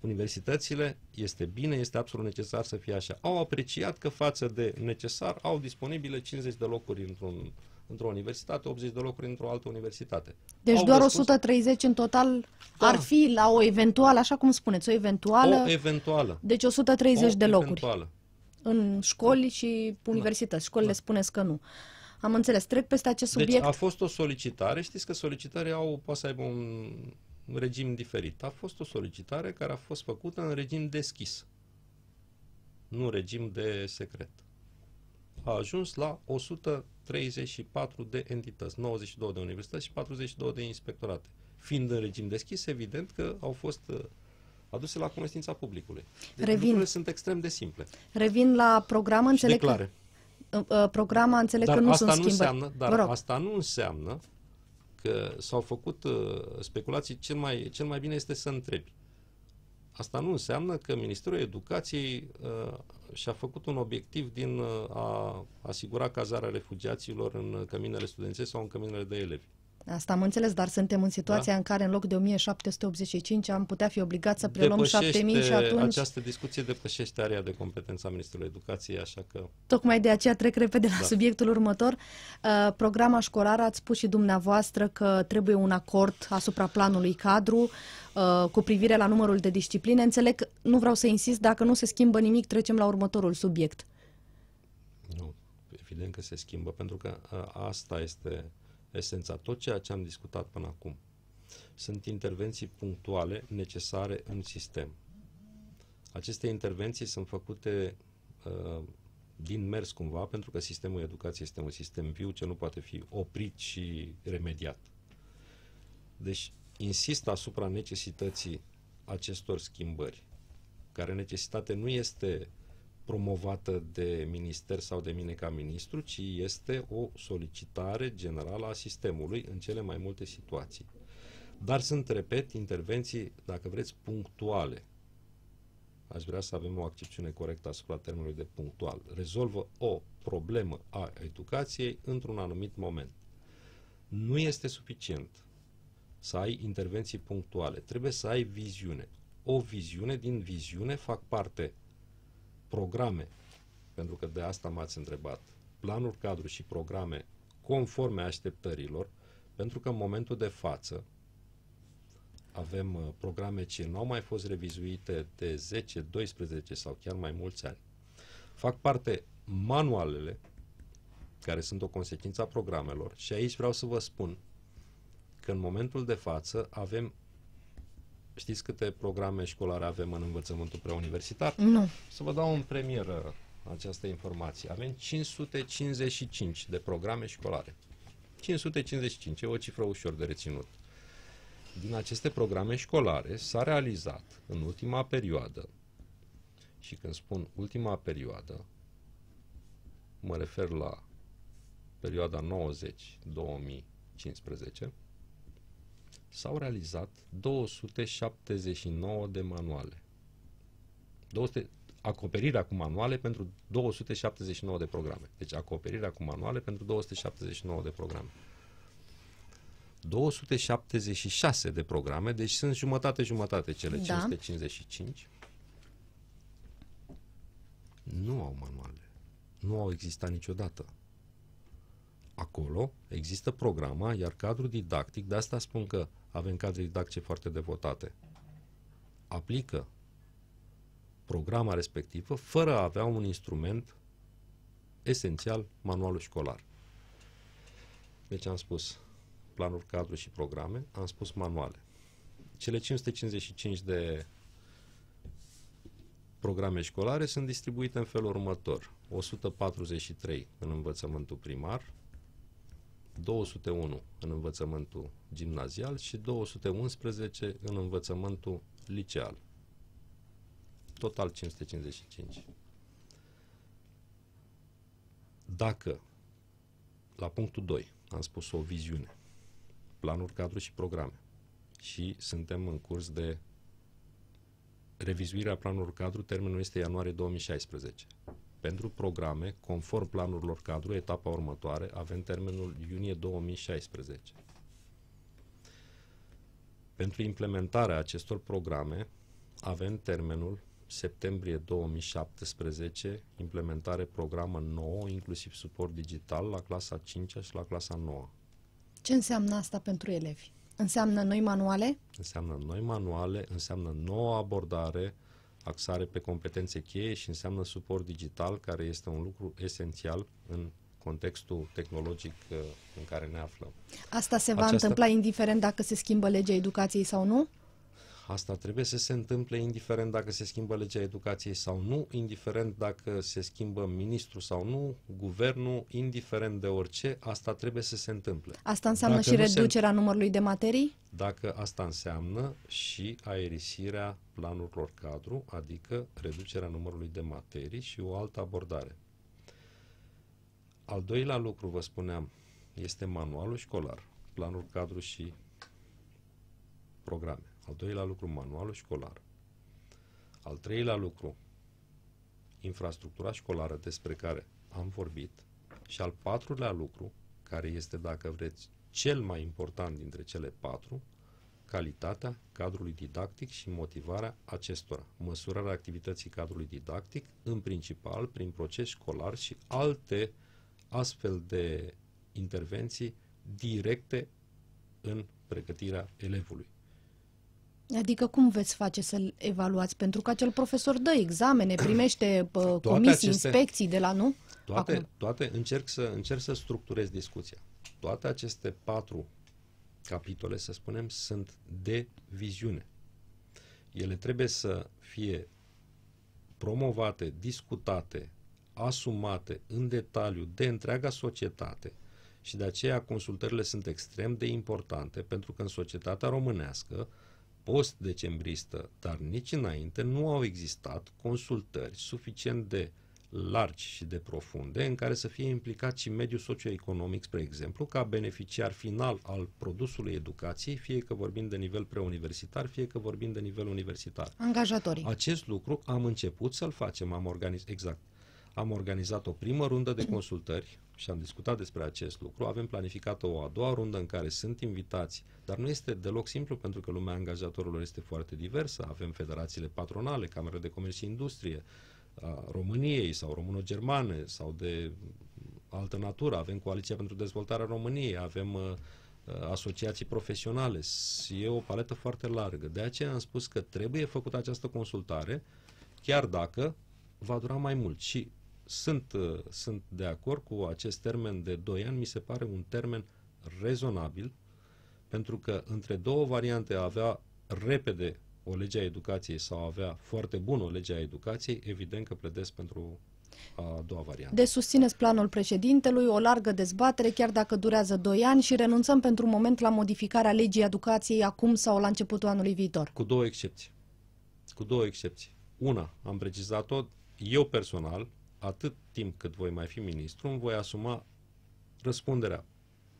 Universitățile este bine, este absolut necesar să fie așa. Au apreciat că față de necesar au disponibile 50 de locuri într-un, într-o universitate, 80 de locuri într-o altă universitate. Deci au doar răspuns... 130 în total da. ar fi la o eventuală, așa cum spuneți, o eventuală. O eventuală. Deci 130 o de locuri. Eventuală în da. școli și universități. Da. Școlile da. spuneți că nu. Am înțeles. Trec peste acest deci, subiect. Deci a fost o solicitare. Știți că solicitarea au, poate să aibă un regim diferit. A fost o solicitare care a fost făcută în regim deschis, nu regim de secret. A ajuns la 134 de entități, 92 de universități și 42 de inspectorate. Fiind în regim deschis, evident că au fost uh, aduse la cunoștința publicului. Deci Revin. lucrurile sunt extrem de simple. Revin la program, înțeleg că... Uh, uh, programa, înțeleg dar că nu asta sunt nu Înseamnă, dar asta nu înseamnă că s-au făcut uh, speculații, cel mai, cel mai bine este să întrebi. Asta nu înseamnă că Ministerul Educației uh, și-a făcut un obiectiv din uh, a asigura cazarea refugiaților în căminele studențe sau în căminele de elevi. Asta am înțeles, dar suntem în situația da? în care în loc de 1785 am putea fi obligat să preluăm depășește, 7000 și atunci... Această discuție depășește area de competență a Ministrului Educației, așa că... Tocmai de aceea trec repede la da. subiectul următor. Uh, programa școlară, ați spus și dumneavoastră că trebuie un acord asupra planului cadru uh, cu privire la numărul de discipline. Înțeleg, nu vreau să insist, dacă nu se schimbă nimic, trecem la următorul subiect. Nu, evident că se schimbă, pentru că uh, asta este esența, tot ceea ce am discutat până acum. Sunt intervenții punctuale necesare în sistem. Aceste intervenții sunt făcute uh, din mers cumva, pentru că sistemul educației este un sistem viu ce nu poate fi oprit și remediat. Deci, insist asupra necesității acestor schimbări, care necesitate nu este uh, promovată de minister sau de mine ca ministru, ci este o solicitare generală a sistemului în cele mai multe situații. Dar sunt, repet, intervenții, dacă vreți, punctuale. Aș vrea să avem o accepțiune corectă asupra termenului de punctual. Rezolvă o problemă a educației într-un anumit moment. Nu este suficient să ai intervenții punctuale. Trebuie să ai viziune. O viziune din viziune fac parte programe, pentru că de asta m-ați întrebat, planuri cadru și programe conforme așteptărilor, pentru că în momentul de față avem uh, programe ce nu au mai fost revizuite de 10, 12 sau chiar mai mulți ani. Fac parte manualele care sunt o consecință a programelor și aici vreau să vă spun că în momentul de față avem Știți câte programe școlare avem în învățământul preuniversitar? Nu. Să vă dau în premieră această informație. Avem 555 de programe școlare. 555, e o cifră ușor de reținut. Din aceste programe școlare s-a realizat în ultima perioadă, și când spun ultima perioadă, mă refer la perioada 90-2015, s-au realizat 279 de manuale. 200, acoperirea cu manuale pentru 279 de programe. Deci acoperirea cu manuale pentru 279 de programe. 276 de programe, deci sunt jumătate-jumătate cele da. 555. Nu au manuale. Nu au existat niciodată acolo există programa, iar cadrul didactic, de asta spun că avem cadre didactice foarte devotate, aplică programa respectivă fără a avea un instrument esențial, manualul școlar. Deci am spus planuri cadru și programe, am spus manuale. Cele 555 de programe școlare sunt distribuite în felul următor. 143 în învățământul primar, 201 în învățământul gimnazial și 211 în învățământul liceal. Total 555. Dacă, la punctul 2, am spus o viziune, planuri, cadru și programe, și suntem în curs de revizuirea planurilor cadru, termenul este ianuarie 2016. Pentru programe, conform planurilor cadru, etapa următoare, avem termenul iunie 2016. Pentru implementarea acestor programe, avem termenul septembrie 2017, implementare programă nouă, inclusiv suport digital la clasa 5 și la clasa 9. Ce înseamnă asta pentru elevi? Înseamnă noi manuale? Înseamnă noi manuale, înseamnă nouă abordare, axare pe competențe cheie și înseamnă suport digital, care este un lucru esențial în contextul tehnologic uh, în care ne aflăm. Asta se va Aceasta... întâmpla indiferent dacă se schimbă legea educației sau nu? Asta trebuie să se întâmple indiferent dacă se schimbă legea educației sau nu, indiferent dacă se schimbă ministru sau nu, guvernul, indiferent de orice, asta trebuie să se întâmple. Asta înseamnă dacă și reducerea se... numărului de materii? Dacă asta înseamnă și aerisirea planurilor cadru, adică reducerea numărului de materii și o altă abordare. Al doilea lucru, vă spuneam, este manualul școlar, planul cadru și programe. Al doilea lucru, manualul școlar. Al treilea lucru, infrastructura școlară despre care am vorbit. Și al patrulea lucru, care este, dacă vreți, cel mai important dintre cele patru, calitatea cadrului didactic și motivarea acestora. Măsurarea activității cadrului didactic, în principal prin proces școlar și alte astfel de intervenții directe în pregătirea elevului. Adică cum veți face să-l evaluați? Pentru că acel profesor dă examene, <clears throat> primește pă, comisii, aceste, inspecții de la nu? Toate, Acum. toate încerc, să, încerc să structurez discuția. Toate aceste patru capitole, să spunem, sunt de viziune. Ele trebuie să fie promovate, discutate, asumate în detaliu de întreaga societate și de aceea consultările sunt extrem de importante pentru că în societatea românească uh, post-decembristă, dar nici înainte, nu au existat consultări suficient de largi și de profunde în care să fie implicat și mediul socioeconomic, spre exemplu, ca beneficiar final al produsului educației, fie că vorbim de nivel preuniversitar, fie că vorbim de nivel universitar. Angajatorii. Acest lucru am început să-l facem, am organizat, exact, am organizat o primă rundă de consultări și am discutat despre acest lucru. Avem planificată o a doua rundă în care sunt invitați, dar nu este deloc simplu pentru că lumea angajatorilor este foarte diversă. Avem federațiile patronale, Camerele de Comerț și Industrie, a României sau româno-germane sau de altă natură. Avem Coaliția pentru Dezvoltarea României, avem asociații profesionale. E o paletă foarte largă. De aceea am spus că trebuie făcută această consultare, chiar dacă va dura mai mult. Și sunt, uh, sunt de acord cu acest termen de 2 ani, mi se pare un termen rezonabil, pentru că între două variante avea repede o lege a educației sau avea foarte bună o lege a educației, evident că pledez pentru a doua variantă. De deci susțineți planul președintelui, o largă dezbatere, chiar dacă durează 2 ani și renunțăm pentru moment la modificarea legii educației acum sau la începutul anului viitor. Cu două excepții. Cu două excepții. Una, am precizat-o, eu personal, atât timp cât voi mai fi ministru, îmi voi asuma răspunderea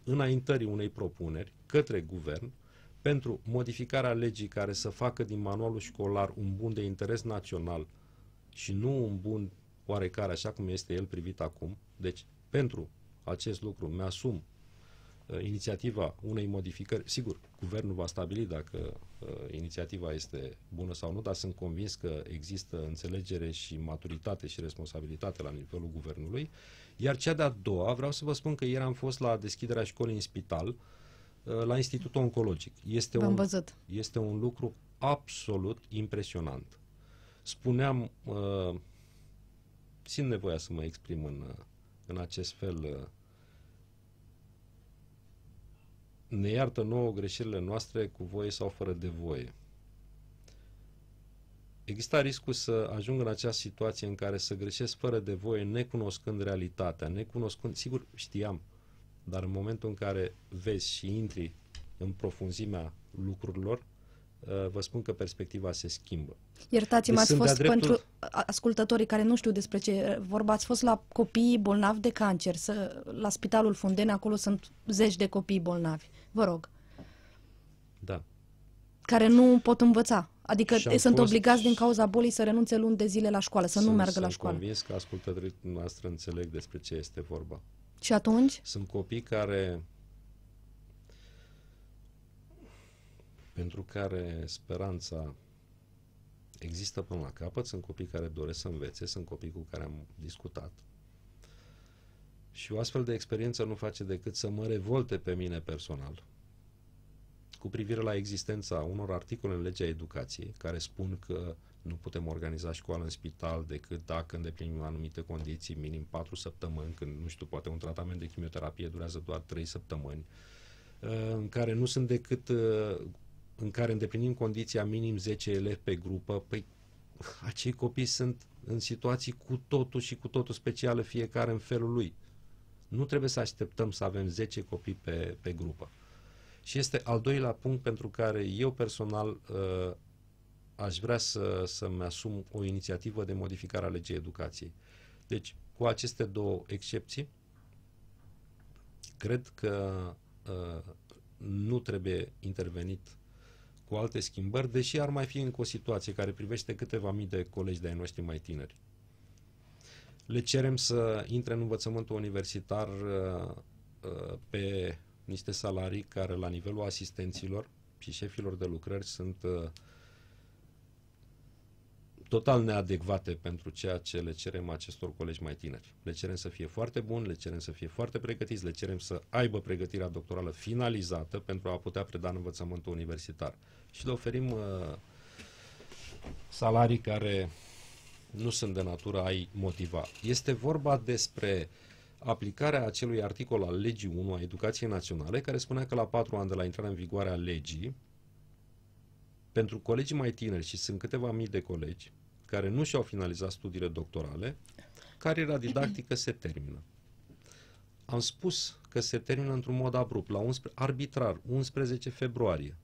înaintării unei propuneri către guvern pentru modificarea legii care să facă din manualul școlar un bun de interes național și nu un bun oarecare așa cum este el privit acum. Deci, pentru acest lucru mi-asum Uh, inițiativa unei modificări, sigur, guvernul va stabili dacă uh, inițiativa este bună sau nu, dar sunt convins că există înțelegere și maturitate și responsabilitate la nivelul guvernului. Iar cea de-a doua, vreau să vă spun că ieri am fost la deschiderea școlii în spital, uh, la Institutul Oncologic. Este un, văzut. este un lucru absolut impresionant. Spuneam, uh, simt nevoia să mă exprim în, uh, în acest fel uh, ne iartă nouă greșelile noastre cu voie sau fără de voie. Exista riscul să ajung în această situație în care să greșesc fără de voie, necunoscând realitatea, necunoscând, sigur știam, dar în momentul în care vezi și intri în profunzimea lucrurilor, uh, vă spun că perspectiva se schimbă. Iertați-mă, deci ați fost dreptul... pentru ascultătorii care nu știu despre ce vorba, ați fost la copii bolnavi de cancer, să, la spitalul Funden, acolo sunt zeci de copii bolnavi vă rog. Da. Care nu pot învăța. Adică sunt fost... obligați din cauza bolii să renunțe luni de zile la școală, să sunt, nu meargă la școală. Sunt convins că ascultătorii noastre înțeleg despre ce este vorba. Și atunci? Sunt copii care pentru care speranța există până la capăt, sunt copii care doresc să învețe, sunt copii cu care am discutat, și o astfel de experiență nu face decât să mă revolte pe mine personal cu privire la existența unor articole în legea educației care spun că nu putem organiza școală în spital decât dacă îndeplinim anumite condiții, minim 4 săptămâni, când, nu știu, poate un tratament de chimioterapie durează doar 3 săptămâni, ă, în care nu sunt decât ă, în care îndeplinim condiția minim 10 elevi pe grupă, păi acei copii sunt în situații cu totul și cu totul speciale, fiecare în felul lui. Nu trebuie să așteptăm să avem 10 copii pe, pe grupă. Și este al doilea punct pentru care eu personal uh, aș vrea să, să-mi asum o inițiativă de modificare a legii educației. Deci, cu aceste două excepții, cred că uh, nu trebuie intervenit cu alte schimbări, deși ar mai fi încă o situație care privește câteva mii de colegi de-ai noștri mai tineri. Le cerem să intre în învățământul universitar uh, uh, pe niște salarii care la nivelul asistenților și șefilor de lucrări sunt uh, total neadecvate pentru ceea ce le cerem acestor colegi mai tineri. Le cerem să fie foarte buni, le cerem să fie foarte pregătiți, le cerem să aibă pregătirea doctorală finalizată pentru a putea preda în învățământul universitar. Și le oferim uh, salarii care nu sunt de natură a-i motiva. Este vorba despre aplicarea acelui articol al legii 1 a educației naționale, care spunea că la patru ani de la intrarea în vigoare a legii, pentru colegii mai tineri, și sunt câteva mii de colegi, care nu și-au finalizat studiile doctorale, cariera didactică se termină. Am spus că se termină într-un mod abrupt, la 11, arbitrar, 11 februarie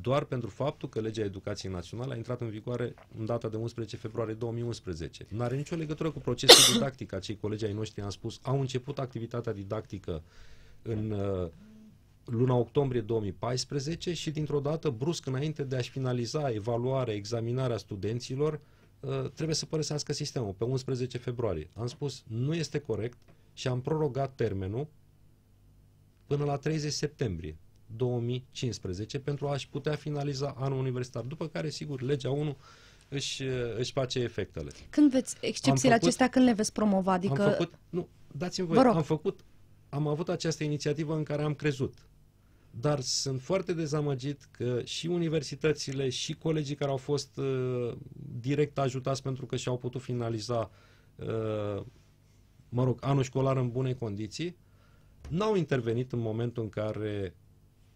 doar pentru faptul că legea educației naționale a intrat în vigoare în data de 11 februarie 2011. Nu are nicio legătură cu procesul <coughs> didactic, acei colegi ai noștri, am spus, au început activitatea didactică în uh, luna octombrie 2014 și dintr-o dată, brusc, înainte de a-și finaliza evaluarea, examinarea studenților, uh, trebuie să părăsească sistemul pe 11 februarie. Am spus, nu este corect și am prorogat termenul până la 30 septembrie. 2015 pentru a-și putea finaliza anul universitar, după care, sigur, legea 1 își, își face efectele. Când veți, excepțiile făcut, acestea, când le veți promova? Adică... Am făcut, nu, dați-mi voie, am făcut, am avut această inițiativă în care am crezut, dar sunt foarte dezamăgit că și universitățile și colegii care au fost uh, direct ajutați pentru că și-au putut finaliza uh, mă rog, anul școlar în bune condiții, n-au intervenit în momentul în care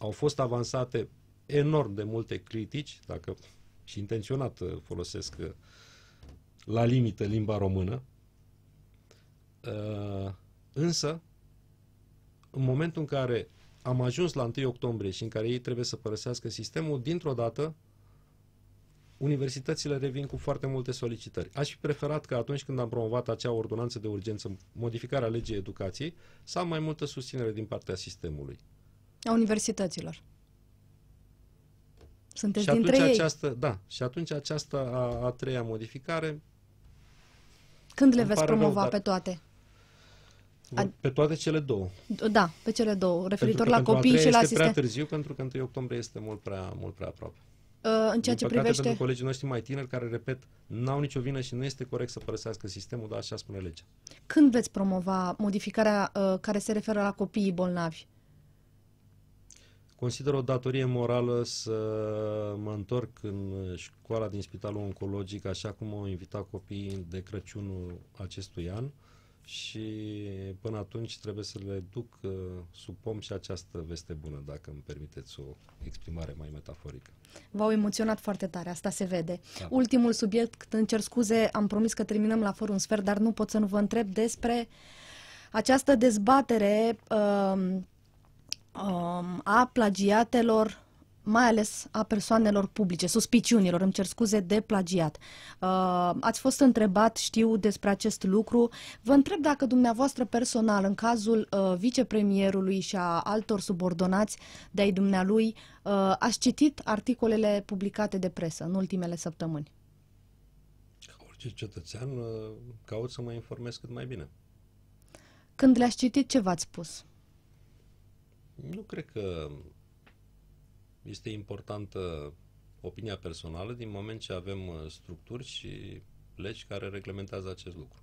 au fost avansate enorm de multe critici, dacă și intenționat uh, folosesc uh, la limită limba română, uh, însă în momentul în care am ajuns la 1 octombrie și în care ei trebuie să părăsească sistemul, dintr-o dată universitățile revin cu foarte multe solicitări. Aș fi preferat că atunci când am promovat acea ordonanță de urgență, modificarea legii educației, să am mai multă susținere din partea sistemului. A universităților. Sunteți și dintre ei. Această, da, și atunci această a, a treia modificare... Când le veți promova rău, pe toate? Pe toate cele două. Da, pe cele două, referitor la copii și la asisten. Pentru prea târziu, pentru că 1 octombrie este mult prea, mult prea aproape. Uh, în ceea Din ce privește... pentru colegii noștri mai tineri care, repet, n-au nicio vină și nu este corect să părăsească sistemul, dar așa spune legea. Când veți promova modificarea uh, care se referă la copiii bolnavi? Uh, Consider o datorie morală să mă întorc în școala din Spitalul Oncologic, așa cum au invitat copiii de Crăciunul acestui an și până atunci trebuie să le duc uh, sub pom și această veste bună, dacă îmi permiteți o exprimare mai metaforică. V-au emoționat foarte tare, asta se vede. Da. Ultimul subiect, îmi cer scuze, am promis că terminăm la forum sfert, dar nu pot să nu vă întreb despre această dezbatere uh, um, a plagiatelor, mai ales a persoanelor publice, suspiciunilor, îmi cer scuze, de plagiat. Uh, ați fost întrebat, știu, despre acest lucru. Vă întreb dacă dumneavoastră personal, în cazul uh, vicepremierului și a altor subordonați de-ai dumnealui, uh, ați citit articolele publicate de presă în ultimele săptămâni? orice cetățean, uh, caut să mă informez cât mai bine. Când le-ați citit, ce v-ați spus? Nu cred că este importantă opinia personală din moment ce avem uh, structuri și legi care reglementează acest lucru.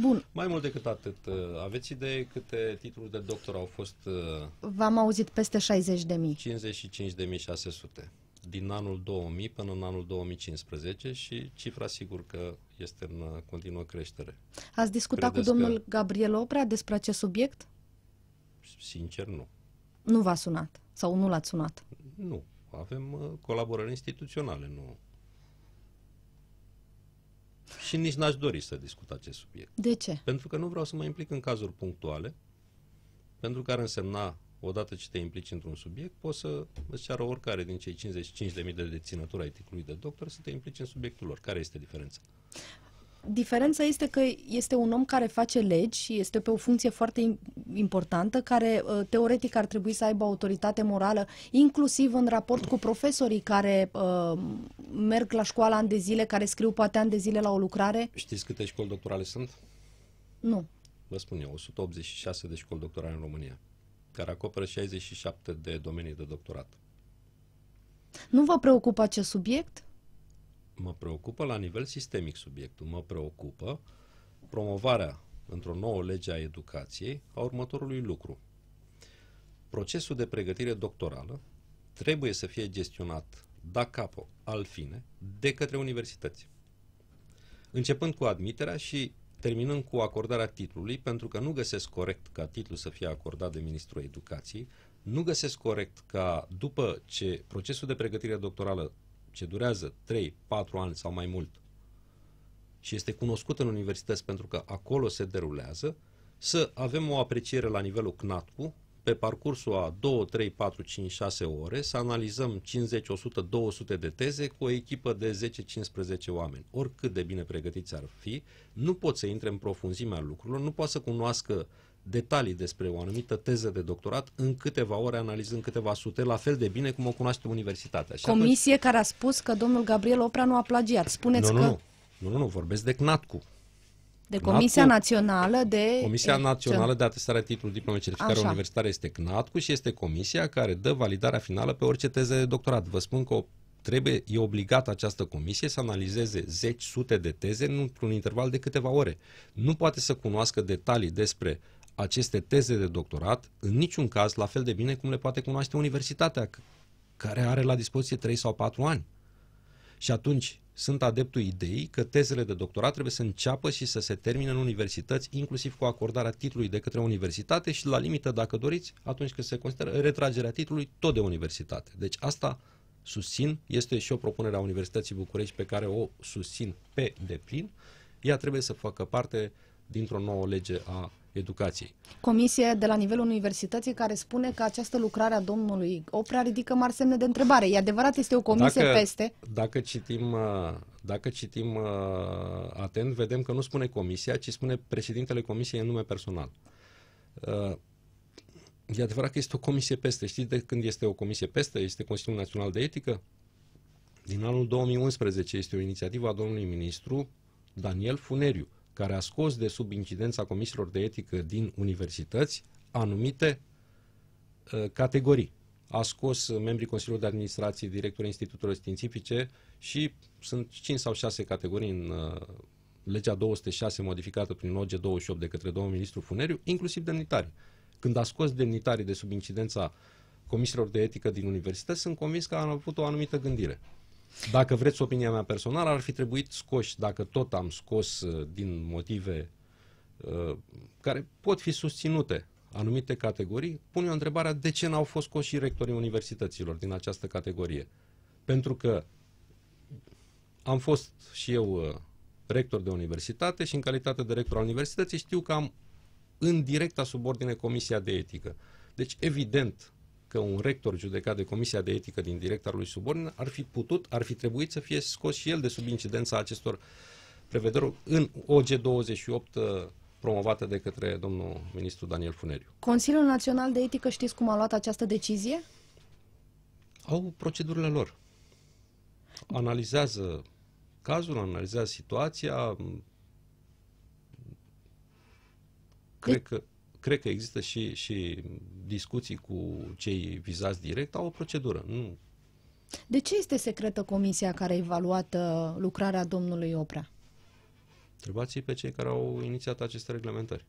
Bun. Mai mult decât atât, uh, aveți idee câte titluri de doctor au fost? Uh, V-am auzit peste 60 de mii. 55 de mii 600 din anul 2000 până în anul 2015 și cifra sigur că este în continuă creștere. Ați discutat Credeți cu domnul că... Gabriel Oprea despre acest subiect? Sincer, nu. Nu v-a sunat sau nu l-ați sunat? Nu. Avem uh, colaborări instituționale, nu. Și nici n-aș dori să discut acest subiect. De ce? Pentru că nu vreau să mă implic în cazuri punctuale, pentru că ar însemna, odată ce te implici într-un subiect, poți să îți ceară oricare din cei 55.000 de deținători ai titlului de doctor să te implici în subiectul lor. Care este diferența? Diferența este că este un om care face legi și este pe o funcție foarte importantă, care uh, teoretic ar trebui să aibă autoritate morală, inclusiv în raport cu profesorii care uh, merg la școală ani de zile, care scriu poate ani de zile la o lucrare. Știți câte școli doctorale sunt? Nu. Vă spun eu, 186 de școli doctorale în România, care acoperă 67 de domenii de doctorat. Nu vă preocupă acest subiect? mă preocupă la nivel sistemic subiectul, mă preocupă promovarea într-o nouă lege a educației a următorului lucru. Procesul de pregătire doctorală trebuie să fie gestionat da capo al fine de către universități. Începând cu admiterea și terminând cu acordarea titlului, pentru că nu găsesc corect ca titlul să fie acordat de Ministrul Educației, nu găsesc corect ca după ce procesul de pregătire doctorală ce durează 3-4 ani sau mai mult și este cunoscut în universități pentru că acolo se derulează, să avem o apreciere la nivelul CNATCU pe parcursul a 2, 3, 4, 5, 6 ore să analizăm 50, 100, 200 de teze cu o echipă de 10-15 oameni. Oricât de bine pregătiți ar fi, nu pot să intre în profunzimea lucrurilor, nu pot să cunoască uh, detalii despre o anumită teză de doctorat în câteva ore, analizând câteva sute, la fel de bine cum o cunoaște universitatea. Și Comisie atunci... care a spus că domnul Gabriel Oprea nu a plagiat. Spuneți nu, că... Nu, nu, nu, nu, vorbesc de CNATCU. De Comisia CNATCU, Națională de... Comisia Națională de Atestare Titlului Diplomei Certificare Universitare este CNATCU și este comisia care dă validarea finală pe orice teză de doctorat. Vă spun că o trebuie, e obligată această comisie să analizeze zeci, sute de teze într-un interval de câteva ore. Nu poate să cunoască detalii despre uh, aceste teze de doctorat în niciun caz la fel de bine cum le poate cunoaște universitatea, care are la dispoziție 3 sau 4 ani. Și atunci sunt adeptul ideii că tezele de doctorat trebuie să înceapă și să se termine în universități, inclusiv cu acordarea titlului de către universitate și, la limită, dacă doriți, atunci când se consideră retragerea titlului tot de universitate. Deci asta susțin, este și o propunere a Universității București pe care o susțin pe deplin. Ea trebuie să facă parte dintr-o nouă lege a educației. Comisie de la nivelul universității care spune că această lucrare a domnului Oprea ridică mari semne de întrebare. E adevărat, este o comisie dacă, peste? Dacă citim, uh, dacă citim uh, atent, vedem că nu spune comisia, ci spune președintele comisiei în nume personal. Uh, e adevărat că este o comisie peste. Știți de când este o comisie peste? Este Consiliul Național de Etică? Din anul 2011 este o inițiativă a domnului ministru Daniel Funeriu care a scos de sub incidența comisiilor de etică din universități anumite uh, categorii. A scos uh, membrii Consiliului de Administrație, directorii instituturilor Științifice și sunt 5 sau 6 categorii în uh, legea 206 modificată prin OG 28 de către domnul ministru Funeriu, inclusiv demnitarii. Când a scos demnitarii de sub incidența comisiilor de etică din universități, sunt convins că au avut o anumită gândire. Dacă vreți opinia mea personală, ar fi trebuit scoși, dacă tot am scos uh, din motive uh, care pot fi susținute anumite categorii, pun eu întrebarea de ce n-au fost scoși și rectorii universităților din această categorie. Pentru că am fost și eu uh, rector de universitate și în calitate de rector al universității știu că am în directa subordine Comisia de Etică. Deci, evident, că un rector judecat de Comisia de Etică din lui Suborn ar fi putut, ar fi trebuit să fie scos și el de sub incidența acestor prevederi în OG28 uh, promovată de către domnul ministru Daniel Funeriu. Consiliul Național de Etică știți cum a luat această decizie? Au procedurile lor. Analizează cazul, analizează situația. Cred de- deci că cred că există și, și discuții cu cei vizați direct, au o procedură. Nu. De ce este secretă comisia care a evaluat uh, lucrarea domnului Oprea? Întrebați pe cei care au inițiat aceste reglementări.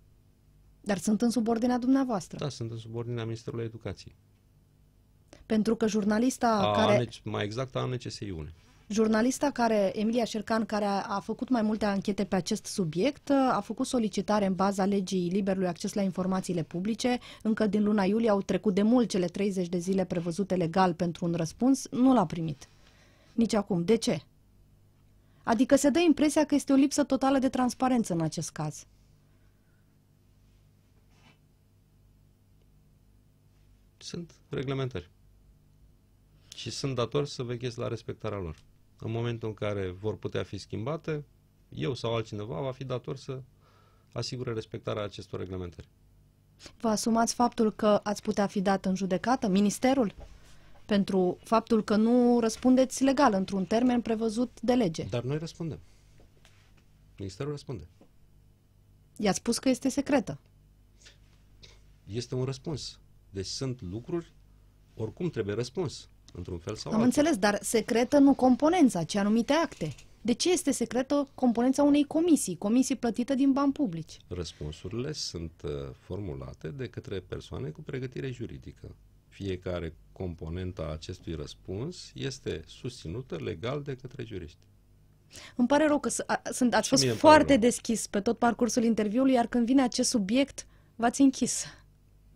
Dar sunt în subordinea dumneavoastră. Da, sunt în subordinea Ministerului Educației. Pentru că jurnalista a, care... Mai exact a ANCSI-ului. Jurnalista care, Emilia Șercan, care a, a făcut mai multe anchete pe acest subiect, uh, a făcut solicitare în baza legii liberului acces la informațiile publice. Încă din luna iulie au trecut de mult cele 30 de zile prevăzute legal pentru un răspuns, nu l-a primit. Nici acum. De ce? Adică se dă impresia că este o lipsă totală de transparență în acest caz. Sunt reglementări. Și sunt dator să veghez la respectarea lor. În momentul în care vor putea fi schimbate, eu sau altcineva va fi dator să asigure respectarea acestor reglementări. Vă asumați faptul că ați putea fi dat în judecată, ministerul, pentru faptul că nu răspundeți legal într-un termen prevăzut de lege. Dar noi răspundem. Ministerul răspunde. I-ați spus că este secretă. Este un răspuns. Deci sunt lucruri, oricum trebuie răspuns într-un fel sau Am altul. înțeles, dar secretă nu componența, ci anumite acte. De ce este secretă componența unei comisii, comisii plătită din bani publici? Răspunsurile sunt uh, formulate de către persoane cu pregătire juridică. Fiecare componentă a acestui răspuns este susținută legal de către juriști. Îmi pare rău că sunt, ați fost foarte deschis pe tot parcursul interviului, iar când vine acest subiect, v-ați închis.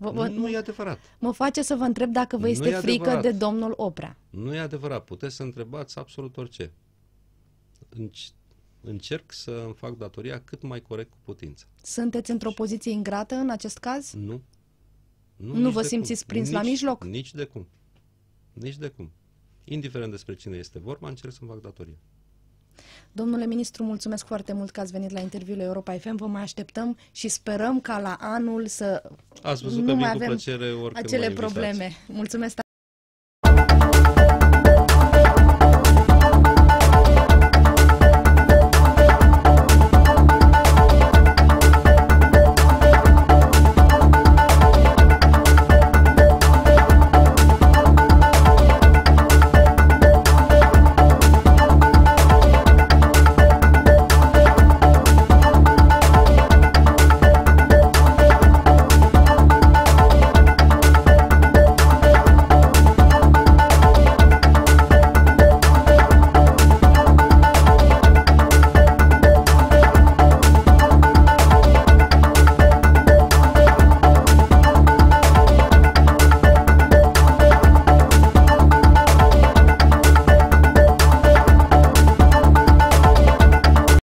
Vă, vă, nu e adevărat. Mă face să vă întreb dacă vă este frică de domnul Oprea. Nu e adevărat. Puteți să întrebați absolut orice. Încerc să îmi fac datoria cât mai corect cu putință. Sunteți într-o poziție ingrată în acest caz? Nu. Nu, nu vă simțiți cum. prins nici, la mijloc? Nici de cum. Nici de cum. Indiferent despre cine este vorba, încerc să-mi fac datoria. Domnule ministru, mulțumesc foarte mult că ați venit la interviul Europa FM. Vă mai așteptăm și sperăm ca la anul să ați văzut nu că mai avem cu plăcere, acele probleme. Mulțumesc